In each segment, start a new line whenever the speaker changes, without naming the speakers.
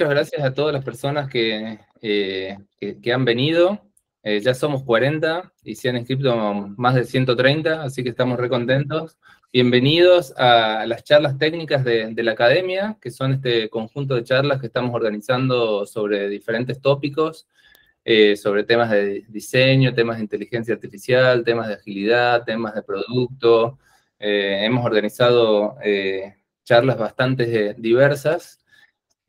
muchas gracias a todas las personas que, eh, que, han venido. Eh, ya somos 40 y se han inscrito más de 130, así que estamos recontentos. Bienvenidos a las charlas técnicas de, la academia, que son este conjunto de charlas que estamos organizando sobre diferentes tópicos, eh, sobre temas de diseño, temas de inteligencia artificial, temas de agilidad, temas de producto. hemos organizado charlas bastante diversas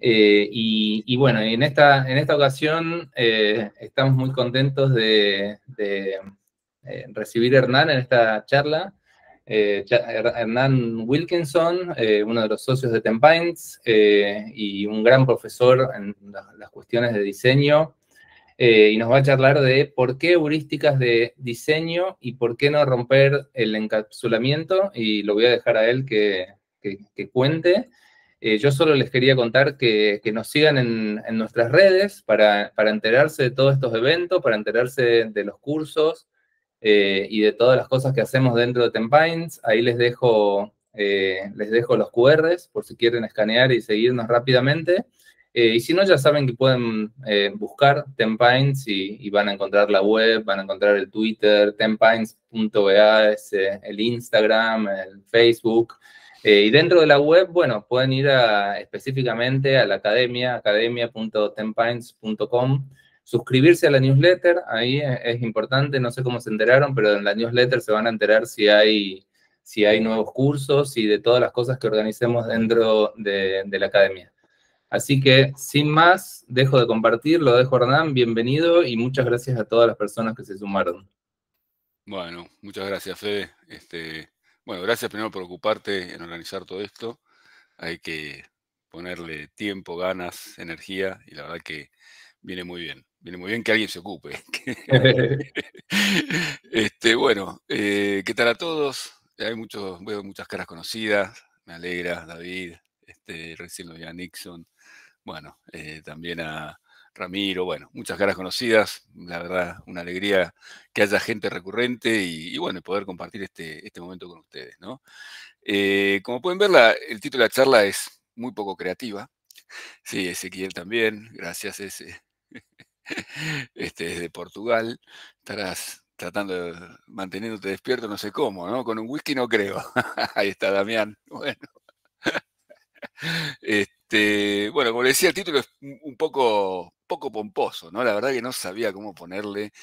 eh, y, bueno, en esta, en esta ocasión eh, estamos muy contentos de, eh, recibir a Hernán en esta charla. Hernán Wilkinson, uno de los socios de Tempines y un gran profesor en las cuestiones de diseño, y nos va a charlar de por qué heurísticas de diseño y por qué no romper el encapsulamiento, y lo voy a dejar a él que cuente. Eh, yo solo les quería contar que, nos sigan en, nuestras redes para, enterarse de todos estos eventos, para enterarse de, los cursos eh, y de todas las cosas que hacemos dentro de Tempines. Ahí les dejo, eh, les dejo los QRs por si quieren escanear y seguirnos rápidamente. y si no, ya saben que pueden buscar Tempines y, y, van a encontrar la web, van a encontrar el Twitter, tempines.bas, el Instagram, el Facebook. Eh, y dentro de la web, bueno, pueden ir específicamente a la academia, academia.tempines.com, suscribirse a la newsletter, ahí es, importante, no sé cómo se enteraron, pero en la newsletter se van a enterar si hay, si hay nuevos cursos y de todas las cosas que organicemos dentro de, la academia. Así que, sin más, dejo de compartir, lo dejo Hernán, bienvenido y muchas gracias a todas las personas que se
sumaron. Bueno, muchas gracias, Fede. Este, bueno, gracias primero por ocuparte en organizar todo esto. Hay que ponerle tiempo, ganas, energía y la verdad que viene muy bien. Viene muy bien que alguien se ocupe. este, bueno, eh, ¿qué tal a todos? Hay muchos, veo muchas caras conocidas. Me alegra, David. Este, recién lo vi a Nixon. Bueno, eh, también a, Ramiro, bueno, muchas caras conocidas, la verdad, una alegría que haya gente recurrente y, bueno, poder compartir este, este momento con ustedes, ¿no? Eh, como pueden ver, el título de la charla es muy poco creativa. Sí, Ezequiel también, gracias ese. Este, de Portugal, estarás tratando de manteniéndote despierto, no sé cómo, ¿no? Con un whisky no creo. Ahí está Damián. Bueno. Este, bueno, como decía, el título es un poco poco pomposo, ¿no? La verdad que no sabía cómo ponerle,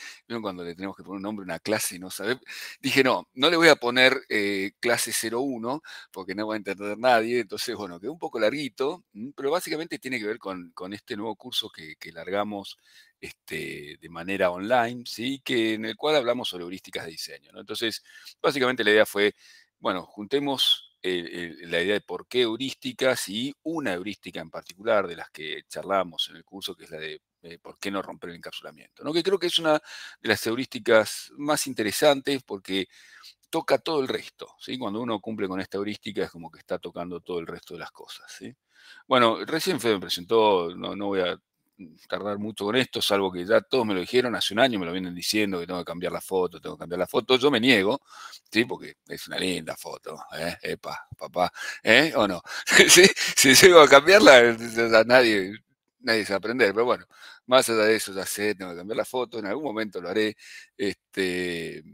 cuando le tenemos que poner un nombre a una clase y no sabe? Dije, no, no le voy a poner eh, clase 01 porque no va a entender nadie, entonces, bueno, quedó un poco larguito, mm, pero básicamente tiene que ver con, este nuevo curso que, largamos este, de manera online, ¿sí? Que, en el cual hablamos sobre heurísticas de diseño, Entonces, básicamente la idea fue, bueno, juntemos la idea de por qué heurísticas y una heurística en particular de las que charlamos en el curso, que es la de eh, por qué no romper el encapsulamiento, que creo que es una de las heurísticas más interesantes porque toca todo el resto. ¿sí? Cuando uno cumple con esta heurística es como que está tocando todo el resto de las cosas. ¿sí? Bueno, recién Fede me presentó, no, no voy a tardar mucho con esto, salvo que ya todos me lo dijeron, hace un año me lo vienen diciendo que tengo que cambiar la foto, tengo que cambiar la foto, yo me niego, ¿sí? Porque es una linda foto, ¿eh? Epa, papá, ¿eh? ¿O no? si, si llego a cambiarla, eh, nadie, nadie se va a aprender, pero bueno, más allá de eso ya sé, tengo que cambiar la foto, en algún momento lo haré, este,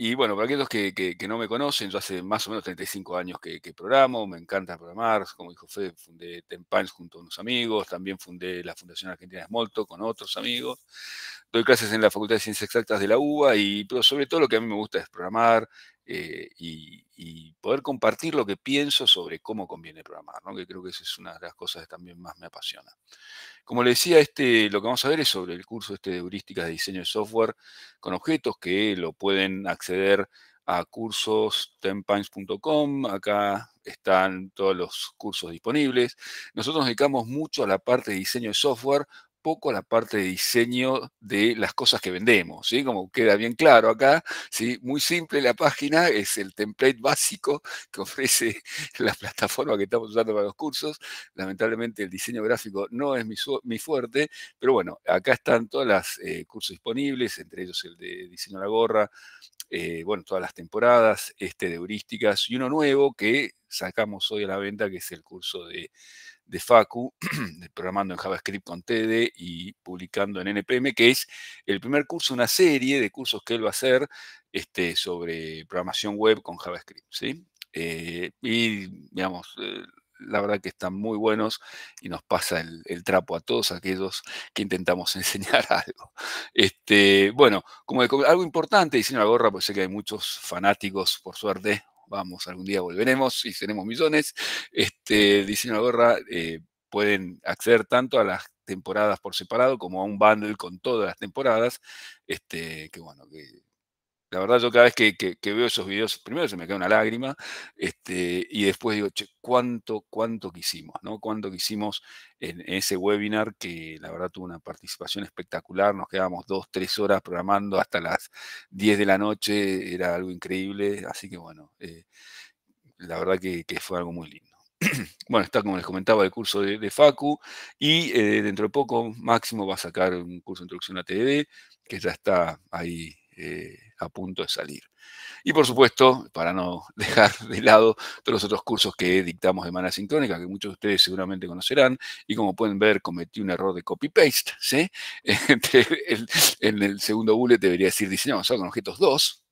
y bueno, para aquellos que, no me conocen, yo hace más o menos 35 años que, programo, me encanta programar, como dijo Fede, fundé Tempines junto a unos amigos, también fundé la Fundación Argentina de Smolto con otros amigos, doy clases en la Facultad de Ciencias Exactas de la UBA, y, pero sobre todo lo que a mí me gusta es programar eh, y, poder compartir lo que pienso sobre cómo conviene programar, ¿no? que creo que esa es una de las cosas que también más me apasiona. Como le decía, este, lo que vamos a ver es sobre el curso este de heurísticas de diseño de software con objetos que lo pueden acceder a tempines.com, Acá están todos los cursos disponibles. Nosotros nos dedicamos mucho a la parte de diseño de software poco la parte de diseño de las cosas que vendemos, ¿sí? Como queda bien claro acá, ¿sí? Muy simple la página, es el template básico que ofrece la plataforma que estamos usando para los cursos. Lamentablemente el diseño gráfico no es mi, mi fuerte, pero bueno, acá están todos los eh, cursos disponibles, entre ellos el de diseño de la gorra, eh, bueno, todas las temporadas, este de heurísticas y uno nuevo que sacamos hoy a la venta, que es el curso de de Facu, programando en JavaScript con TD y publicando en NPM, que es el primer curso, una serie de cursos que él va a hacer este, sobre programación web con JavaScript. ¿sí? Eh, y, digamos, eh, la verdad que están muy buenos y nos pasa el, trapo a todos aquellos que intentamos enseñar algo. Este, bueno, como algo importante, diciendo la gorra, pues sé que hay muchos fanáticos, por suerte, vamos, algún día volveremos y seremos millones. Este, Diseño Gorra eh, pueden acceder tanto a las temporadas por separado como a un bundle con todas las temporadas, este, que bueno, que la verdad, yo cada vez que, veo esos videos, primero se me cae una lágrima, este, y después digo, che, cuánto, cuánto quisimos, ¿no? Cuánto quisimos en, en ese webinar que la verdad tuvo una participación espectacular, nos quedábamos dos, tres horas programando hasta las 10 de la noche, era algo increíble, así que bueno, eh, la verdad que, fue algo muy lindo bueno, está como les comentaba el curso de, Facu y eh, dentro de poco Máximo va a sacar un curso de introducción a TDD, que ya está ahí eh, a punto de salir. Y por supuesto, para no dejar de lado todos los otros cursos que dictamos de manera sincrónica, que muchos de ustedes seguramente conocerán, y como pueden ver, cometí un error de copy-paste, ¿sí? Este, en el segundo bullet debería decir diseñamos con objetos 2,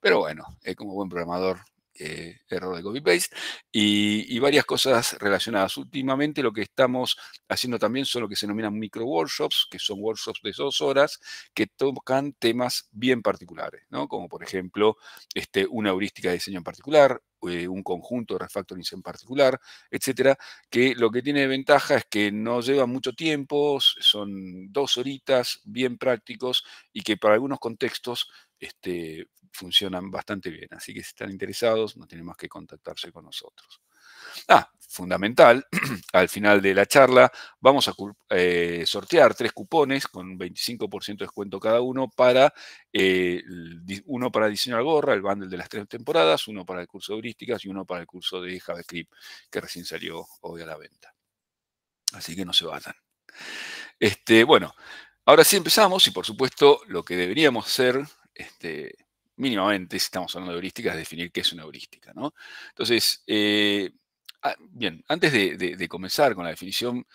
pero bueno, eh, como buen programador eh, error de copy-paste, y, varias cosas relacionadas. Últimamente lo que estamos haciendo también son lo que se denominan micro-workshops, que son workshops de dos horas que tocan temas bien particulares, como por ejemplo este, una heurística de diseño en particular, eh, un conjunto de refactorings en particular, etcétera, que lo que tiene de ventaja es que no lleva mucho tiempo, son dos horitas, bien prácticos, y que para algunos contextos este, funcionan bastante bien. Así que si están interesados, no tienen más que contactarse con nosotros. Ah, fundamental, al final de la charla vamos a eh, sortear tres cupones con un 25% de descuento cada uno para eh, uno para diseño gorra, el bundle de las tres temporadas, uno para el curso de heurísticas y uno para el curso de JavaScript que recién salió hoy a la venta. Así que no se vayan. Este, bueno, ahora sí empezamos y por supuesto lo que deberíamos hacer este, mínimamente, si estamos hablando de heurísticas, definir qué es una heurística. ¿no? Entonces, eh, ah, bien, antes de, comenzar con la definición,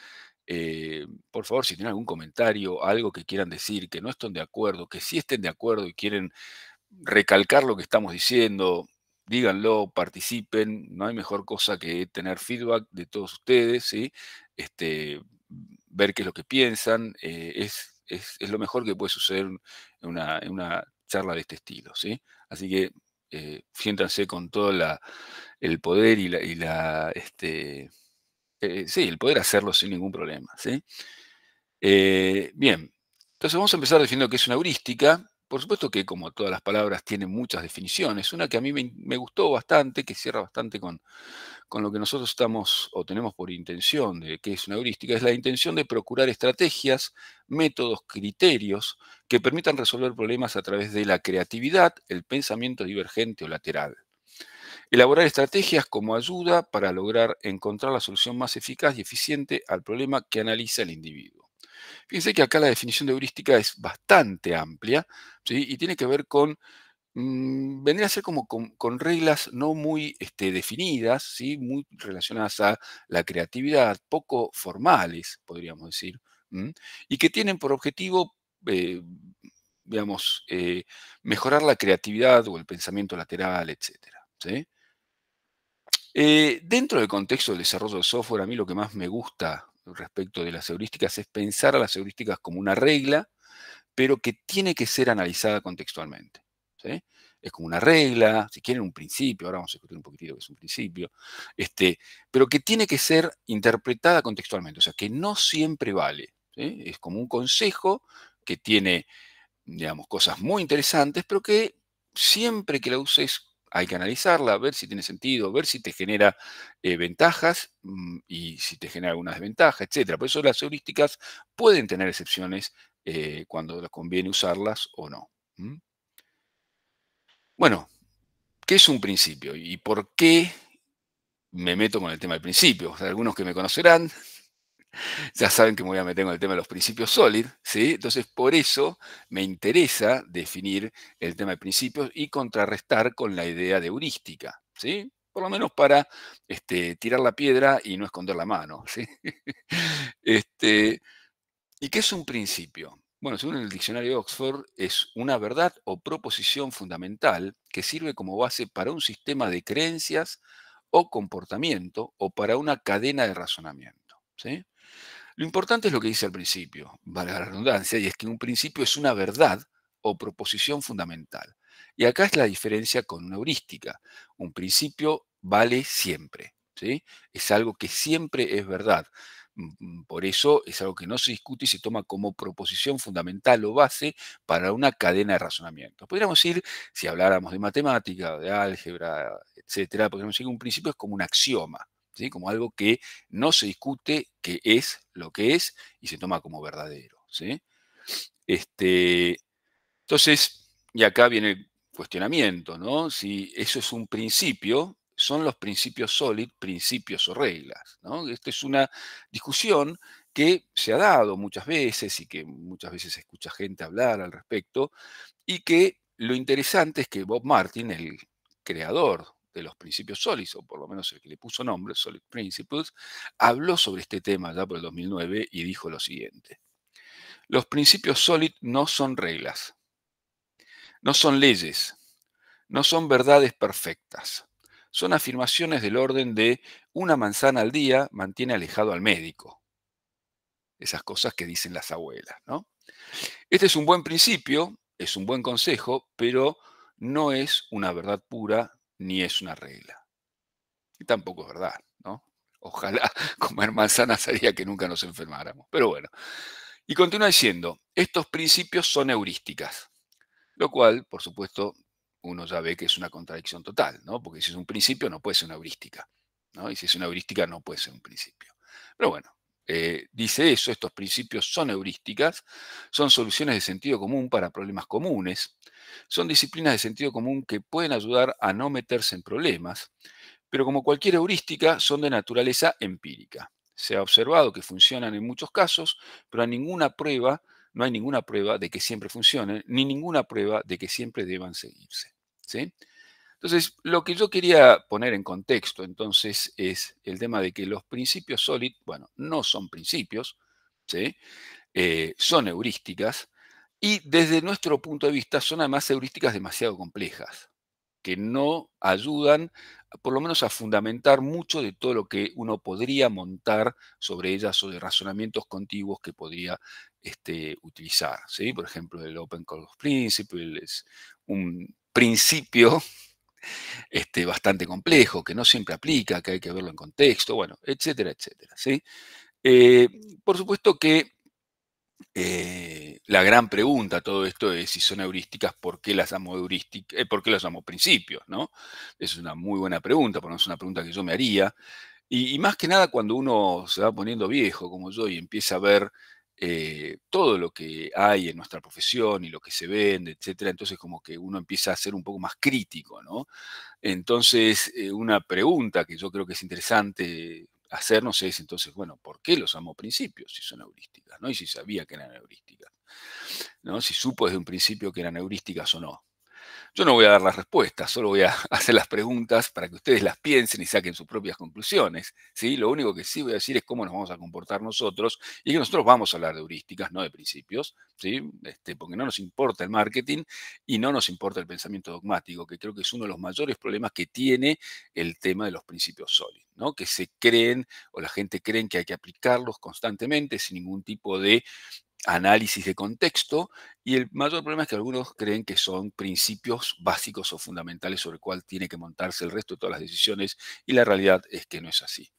eh, por favor, si tienen algún comentario, algo que quieran decir, que no estén de acuerdo, que sí estén de acuerdo y quieren recalcar lo que estamos diciendo, díganlo, participen, no hay mejor cosa que tener feedback de todos ustedes, ¿sí? Este, ver qué es lo que piensan, eh, es, lo mejor que puede suceder en una charla de este estilo, ¿sí? Así que eh, siéntanse con todo el poder y la, este, eh, sí, el poder hacerlo sin ningún problema, ¿sí? Eh, bien, entonces vamos a empezar definiendo qué es una heurística. Por supuesto que, como todas las palabras, tiene muchas definiciones. Una que a mí me gustó bastante, que cierra bastante con, con lo que nosotros estamos o tenemos por intención, de que es una heurística, es la intención de procurar estrategias, métodos, criterios que permitan resolver problemas a través de la creatividad, el pensamiento divergente o lateral. Elaborar estrategias como ayuda para lograr encontrar la solución más eficaz y eficiente al problema que analiza el individuo. Fíjense que acá la definición de heurística es bastante amplia y tiene que ver con Mm, vendría a ser como con, reglas no muy este, definidas, ¿sí? muy relacionadas a la creatividad, poco formales, podríamos decir, y que tienen por objetivo, eh, eh, mejorar la creatividad o el pensamiento lateral, etc. Eh, dentro del contexto del desarrollo de software, a mí lo que más me gusta respecto de las heurísticas es pensar a las heurísticas como una regla, pero que tiene que ser analizada contextualmente. Es como una regla, si quieren un principio, ahora vamos a escuchar un poquitito que es un principio, este, pero que tiene que ser interpretada contextualmente, o sea, que no siempre vale. Es como un consejo que tiene, digamos, cosas muy interesantes, pero que siempre que la uses hay que analizarla, ver si tiene sentido, ver si te genera eh, ventajas mm, y si te genera alguna desventaja, etc. Por eso las heurísticas pueden tener excepciones eh, cuando les conviene usarlas o no. Bueno, ¿qué es un principio y por qué me meto con el tema de principios? algunos que me conocerán ya saben que me voy a meter con el tema de los principios sólidos, ¿sí? Entonces, por eso me interesa definir el tema de principios y contrarrestar con la idea de heurística, ¿sí? Por lo menos para este, tirar la piedra y no esconder la mano, ¿sí? Este, ¿Y qué es un principio? Bueno, según el diccionario de Oxford, es una verdad o proposición fundamental que sirve como base para un sistema de creencias o comportamiento o para una cadena de razonamiento. Lo importante es lo que dice al principio, vale la redundancia, y es que un principio es una verdad o proposición fundamental. Y acá es la diferencia con una heurística. Un principio vale siempre. ¿sí? Es algo que siempre es verdad. Por eso es algo que no se discute y se toma como proposición fundamental o base para una cadena de razonamiento Podríamos decir, si habláramos de matemática, de álgebra, etcétera, podríamos decir que un principio es como un axioma, ¿sí? como algo que no se discute, que es lo que es y se toma como verdadero. ¿sí? Este, entonces, y acá viene el cuestionamiento, ¿no? Si eso es un principio, son los principios SOLID, principios o reglas. Esta es una discusión que se ha dado muchas veces y que muchas veces escucha gente hablar al respecto, y que lo interesante es que Bob Martin, el creador de los principios SOLID, o por lo menos el que le puso nombre, SOLID Principles, habló sobre este tema ya por el 2009 y dijo lo siguiente. Los principios SOLID no son reglas, no son leyes, no son verdades perfectas son afirmaciones del orden de una manzana al día mantiene alejado al médico. Esas cosas que dicen las abuelas, ¿no? Este es un buen principio, es un buen consejo, pero no es una verdad pura ni es una regla. Y tampoco es verdad, ¿no? Ojalá comer manzanas haría que nunca nos enfermáramos. Pero bueno. Y continúa diciendo, estos principios son heurísticas, lo cual, por supuesto, uno ya ve que es una contradicción total, ¿no? Porque si es un principio no puede ser una heurística, Y si es una heurística no puede ser un principio. Pero bueno, eh, dice eso, estos principios son heurísticas, son soluciones de sentido común para problemas comunes, son disciplinas de sentido común que pueden ayudar a no meterse en problemas, pero como cualquier heurística son de naturaleza empírica. Se ha observado que funcionan en muchos casos, pero a ninguna prueba no hay ninguna prueba de que siempre funcionen, ni ninguna prueba de que siempre deban seguirse. Entonces, lo que yo quería poner en contexto entonces es el tema de que los principios SOLID, bueno, no son principios, eh, son heurísticas, y desde nuestro punto de vista son además heurísticas demasiado complejas, que no ayudan por lo menos a fundamentar mucho de todo lo que uno podría montar sobre ellas o de razonamientos contiguos que podría este, utilizar. ¿sí? Por ejemplo, el Open of Principle es un principio este, bastante complejo, que no siempre aplica, que hay que verlo en contexto, bueno, etcétera, etcétera. ¿sí? Eh, por supuesto que eh, la gran pregunta a todo esto es si son heurísticas, ¿por qué las llamo heurísticas? Eh, ¿Por qué las llamo principios? ¿no? Es una muy buena pregunta, por no es una pregunta que yo me haría. Y, y, más que nada cuando uno se va poniendo viejo como yo y empieza a ver eh, todo lo que hay en nuestra profesión y lo que se vende, etcétera, entonces como que uno empieza a ser un poco más crítico, ¿no? Entonces, eh, una pregunta que yo creo que es interesante hacernos es entonces, bueno, ¿por qué los amo principios si son heurísticas, ¿no? Y si sabía que eran heurísticas, ¿no? Si supo desde un principio que eran heurísticas o no. Yo no voy a dar las respuestas, solo voy a hacer las preguntas para que ustedes las piensen y saquen sus propias conclusiones. ¿sí? Lo único que sí voy a decir es cómo nos vamos a comportar nosotros y que nosotros vamos a hablar de heurísticas, no de principios, ¿sí? este, porque no nos importa el marketing y no nos importa el pensamiento dogmático, que creo que es uno de los mayores problemas que tiene el tema de los principios sólidos, ¿no? que se creen o la gente creen que hay que aplicarlos constantemente sin ningún tipo de análisis de contexto y el mayor problema es que algunos creen que son principios básicos o fundamentales sobre el cual tiene que montarse el resto de todas las decisiones y la realidad es que no es así.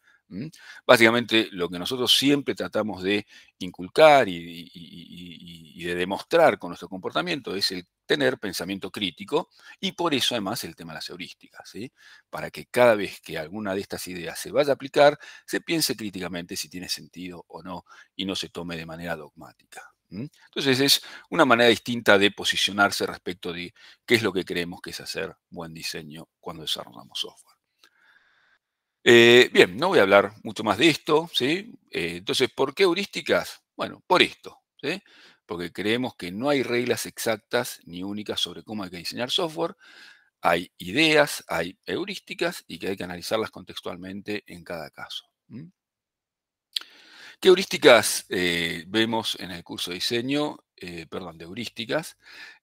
Básicamente lo que nosotros siempre tratamos de inculcar y, de demostrar con nuestro comportamiento es el tener pensamiento crítico y por eso además el tema de las heurísticas, para que cada vez que alguna de estas ideas se vaya a aplicar, se piense críticamente si tiene sentido o no y no se tome de manera dogmática. Entonces es una manera distinta de posicionarse respecto de qué es lo que creemos que es hacer buen diseño cuando desarrollamos software. Eh, bien, no voy a hablar mucho más de esto, ¿sí? Eh, entonces, ¿por qué heurísticas? Bueno, por esto, Porque creemos que no hay reglas exactas ni únicas sobre cómo hay que diseñar software. Hay ideas, hay heurísticas y que hay que analizarlas contextualmente en cada caso. ¿Qué heurísticas eh, vemos en el curso de diseño? perdón, de heurísticas.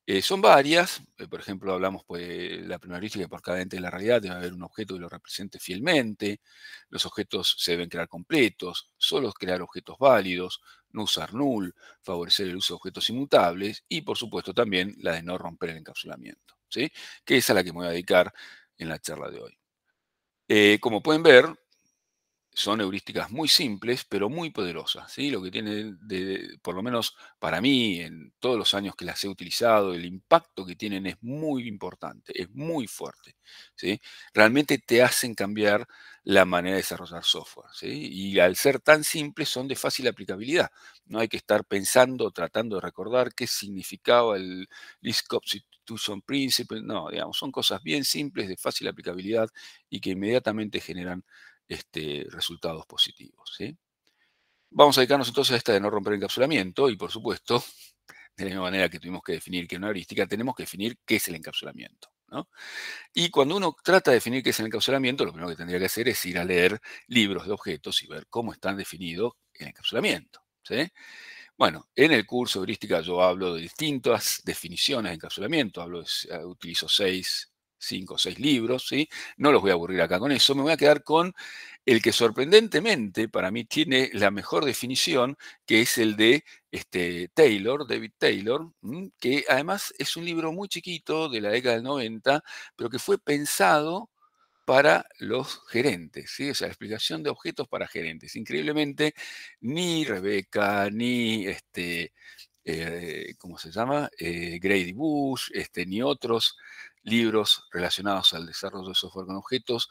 Eh, son varias, eh, por ejemplo, hablamos pues, la que por cada ente de la realidad, debe haber un objeto que lo represente fielmente, los objetos se deben crear completos, solo crear objetos válidos, no usar null, favorecer el uso de objetos inmutables y, por supuesto, también la de no romper el encapsulamiento, ¿sí? que es a la que me voy a dedicar en la charla de hoy. Eh, como pueden ver, son heurísticas muy simples, pero muy poderosas. ¿sí? Lo que tienen, de, por lo menos para mí, en todos los años que las he utilizado, el impacto que tienen es muy importante, es muy fuerte. ¿sí? Realmente te hacen cambiar la manera de desarrollar software. ¿sí? Y al ser tan simples, son de fácil aplicabilidad. No hay que estar pensando, tratando de recordar qué significaba el List Constitution Principle. No, digamos, son cosas bien simples, de fácil aplicabilidad y que inmediatamente generan este, resultados positivos. Vamos a dedicarnos entonces a esta de no romper el encapsulamiento y, por supuesto, de la misma manera que tuvimos que definir que es una heurística, tenemos que definir qué es el encapsulamiento. Y cuando uno trata de definir qué es el encapsulamiento, lo primero que tendría que hacer es ir a leer libros de objetos y ver cómo están definidos el encapsulamiento. Bueno, en el curso de heurística yo hablo de distintas definiciones de encapsulamiento, utilizo seis cinco o seis libros, ¿sí? No los voy a aburrir acá con eso, me voy a quedar con el que sorprendentemente para mí tiene la mejor definición, que es el de este, Taylor, David Taylor, que además es un libro muy chiquito de la década del 90, pero que fue pensado para los gerentes, ¿sí? o sea, la explicación de objetos para gerentes. Increíblemente, ni Rebeca, ni este, eh, ¿cómo se llama? Eh, Grady Bush, este, ni otros libros relacionados al desarrollo de software con objetos,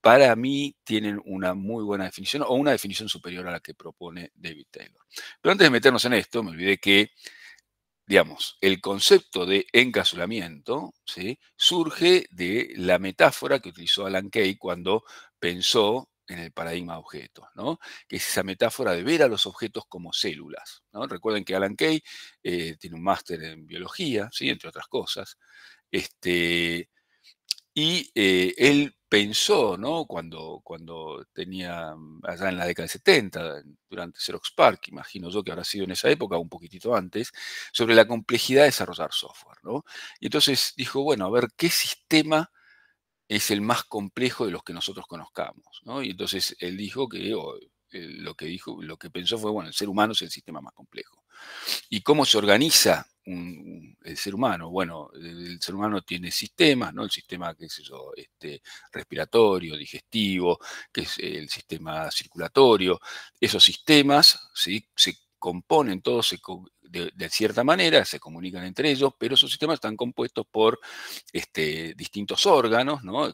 para mí tienen una muy buena definición o una definición superior a la que propone David Taylor. Pero antes de meternos en esto, me olvidé que, digamos, el concepto de encasulamiento ¿sí? surge de la metáfora que utilizó Alan Kay cuando pensó en el paradigma de objetos, ¿no? que es esa metáfora de ver a los objetos como células. ¿no? Recuerden que Alan Kay eh, tiene un máster en biología, ¿sí? entre otras cosas, este, y eh, él pensó, ¿no? Cuando, cuando tenía, mm, allá en la década de 70, durante Xerox Park, imagino yo que habrá sido en esa época, un poquitito antes, sobre la complejidad de desarrollar software, Y entonces dijo, bueno, a ver, ¿qué sistema es el más complejo de los que nosotros conozcamos? Y entonces él dijo que, lo que dijo, lo que pensó fue, bueno, el ser humano es el sistema más complejo. ¿Y cómo se organiza el ser humano. Bueno, el ser humano tiene sistemas, ¿no? El sistema, qué sé yo, este, respiratorio, digestivo, que es el sistema circulatorio. Esos sistemas ¿sí? se componen todos de, cierta manera, se comunican entre ellos, pero esos sistemas están compuestos por este, distintos órganos, ¿no?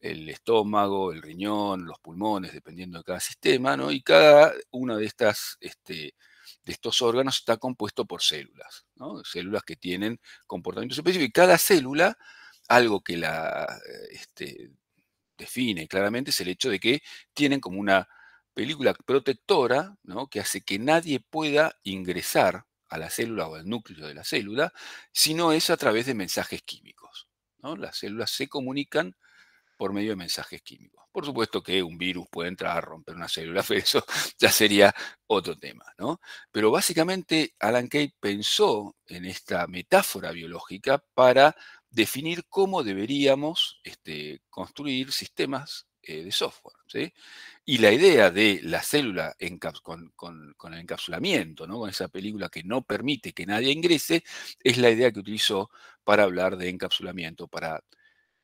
el, estómago, el riñón, los pulmones, dependiendo de cada sistema, ¿no? Y cada una de estas este, de estos órganos está compuesto por células, células que tienen comportamientos específicos. Cada célula, algo que la este, define claramente es el hecho de que tienen como una película protectora que hace que nadie pueda ingresar a la célula o al núcleo de la célula, sino es a través de mensajes químicos. Las células se comunican por medio de mensajes químicos. Por supuesto que un virus puede entrar a romper una célula, pero eso ya sería otro tema, Pero básicamente Alan Kay pensó en esta metáfora biológica para definir cómo deberíamos este, construir sistemas eh, de software. Y la idea de la célula con, el encapsulamiento, con esa película que no permite que nadie ingrese, es la idea que utilizó para hablar de encapsulamiento, para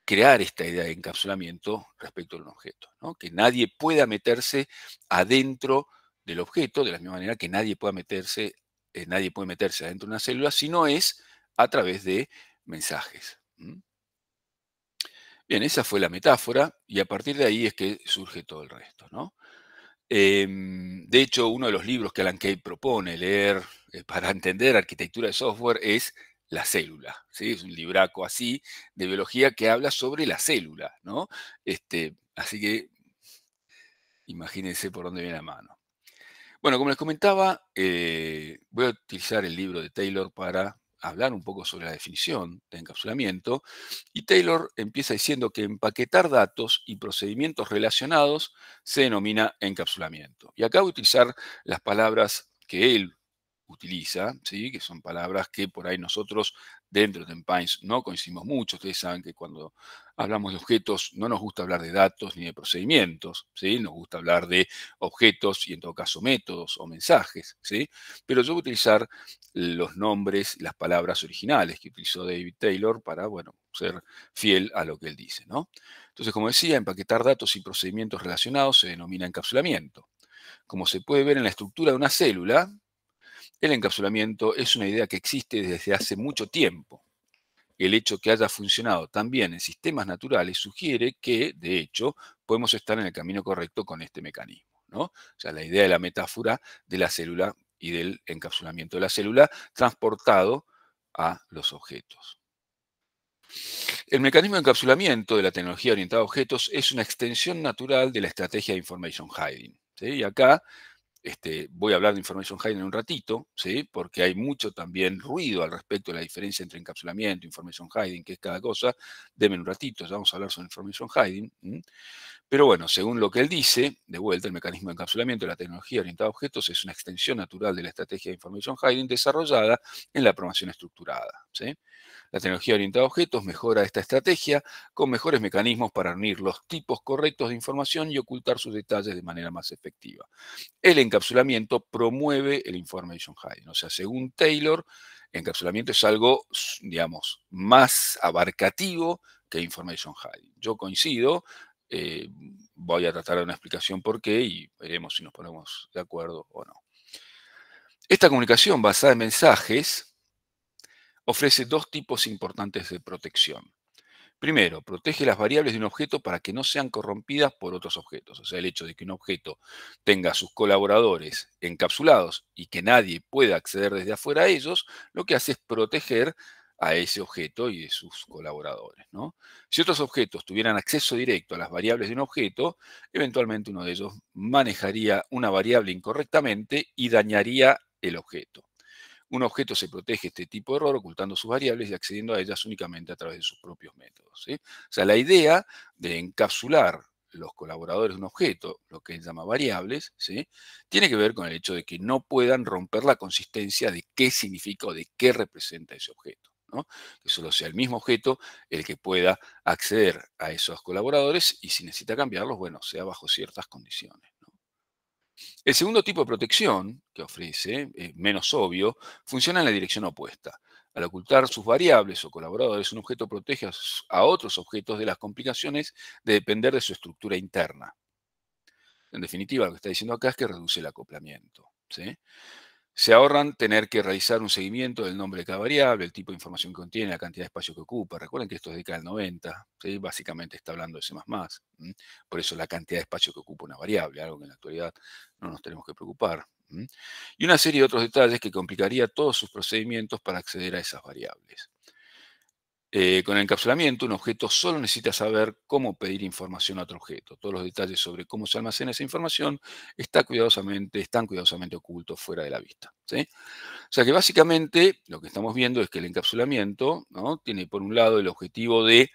crear esta idea de encapsulamiento respecto a un objeto, que nadie pueda meterse adentro del objeto, de la misma manera que nadie pueda meterse, eh, nadie puede meterse adentro de una célula, si no es a través de mensajes. Bien, esa fue la metáfora, y a partir de ahí es que surge todo el resto, em, de hecho, uno de los libros que Alan Kay propone leer eh, para entender arquitectura de software es la célula. ¿sí? Es un libraco así de biología que habla sobre la célula, ¿no? Este, así que imagínense por dónde viene la mano. Bueno, como les comentaba, eh, voy a utilizar el libro de Taylor para hablar un poco sobre la definición de encapsulamiento. Y Taylor empieza diciendo que empaquetar datos y procedimientos relacionados se denomina encapsulamiento. Y acá voy a utilizar las palabras que él utiliza, ¿sí? que son palabras que por ahí nosotros dentro de Pines no coincidimos mucho. Ustedes saben que cuando hablamos de objetos no nos gusta hablar de datos ni de procedimientos, ¿sí? nos gusta hablar de objetos y en todo caso métodos o mensajes. ¿sí? Pero yo voy a utilizar los nombres, las palabras originales que utilizó David Taylor para bueno, ser fiel a lo que él dice. ¿no? Entonces, como decía, empaquetar datos y procedimientos relacionados se denomina encapsulamiento. Como se puede ver en la estructura de una célula, el encapsulamiento es una idea que existe desde hace mucho tiempo. El hecho que haya funcionado también en sistemas naturales sugiere que, de hecho, podemos estar en el camino correcto con este mecanismo. O sea, la idea de la metáfora de la célula y del encapsulamiento de la célula transportado a los objetos. El mecanismo de encapsulamiento de la tecnología orientada a objetos es una extensión natural de la estrategia de Information Hiding. Y acá este, voy a hablar de Information Hiding en un ratito, ¿sí? porque hay mucho también ruido al respecto de la diferencia entre encapsulamiento, Information Hiding, que es cada cosa. Deme un ratito, ya vamos a hablar sobre Information Hiding. Pero bueno, según lo que él dice, de vuelta, el mecanismo de encapsulamiento de la tecnología orientada a objetos es una extensión natural de la estrategia de Information Hiding desarrollada en la programación estructurada. La tecnología orientada a objetos mejora esta estrategia con mejores mecanismos para unir los tipos correctos de información y ocultar sus detalles de manera más efectiva. El encapsulamiento promueve el Information Hiding. O sea, según Taylor, encapsulamiento es algo, digamos, más abarcativo que Information Hiding. Yo coincido, eh, voy a tratar de una explicación por qué y veremos si nos ponemos de acuerdo o no. Esta comunicación basada en mensajes ofrece dos tipos importantes de protección. Primero, protege las variables de un objeto para que no sean corrompidas por otros objetos. O sea, el hecho de que un objeto tenga a sus colaboradores encapsulados y que nadie pueda acceder desde afuera a ellos, lo que hace es proteger a ese objeto y de sus colaboradores. ¿no? Si otros objetos tuvieran acceso directo a las variables de un objeto, eventualmente uno de ellos manejaría una variable incorrectamente y dañaría el objeto. Un objeto se protege este tipo de error ocultando sus variables y accediendo a ellas únicamente a través de sus propios métodos. O sea, la idea de encapsular los colaboradores de un objeto, lo que él llama variables, tiene que ver con el hecho de que no puedan romper la consistencia de qué significa o de qué representa ese objeto que solo sea el mismo objeto el que pueda acceder a esos colaboradores y si necesita cambiarlos, bueno, sea bajo ciertas condiciones. El segundo tipo de protección que ofrece, eh, menos obvio, funciona en la dirección opuesta. Al ocultar sus variables o colaboradores, un objeto protege a otros objetos de las complicaciones de depender de su estructura interna. En definitiva, lo que está diciendo acá es que reduce el acoplamiento. ¿sí? Se ahorran tener que realizar un seguimiento del nombre de cada variable, el tipo de información que contiene, la cantidad de espacio que ocupa. Recuerden que esto es de cada 90, básicamente está hablando de C++. Por eso la cantidad de espacio que ocupa una variable, algo que en la actualidad no nos tenemos que preocupar. Y una serie de otros detalles que complicaría todos sus procedimientos para acceder a esas variables. Eh, con el encapsulamiento, un objeto solo necesita saber cómo pedir información a otro objeto. Todos los detalles sobre cómo se almacena esa información está cuidadosamente, están cuidadosamente ocultos fuera de la vista. O sea que básicamente lo que estamos viendo es que el encapsulamiento tiene por un lado el objetivo de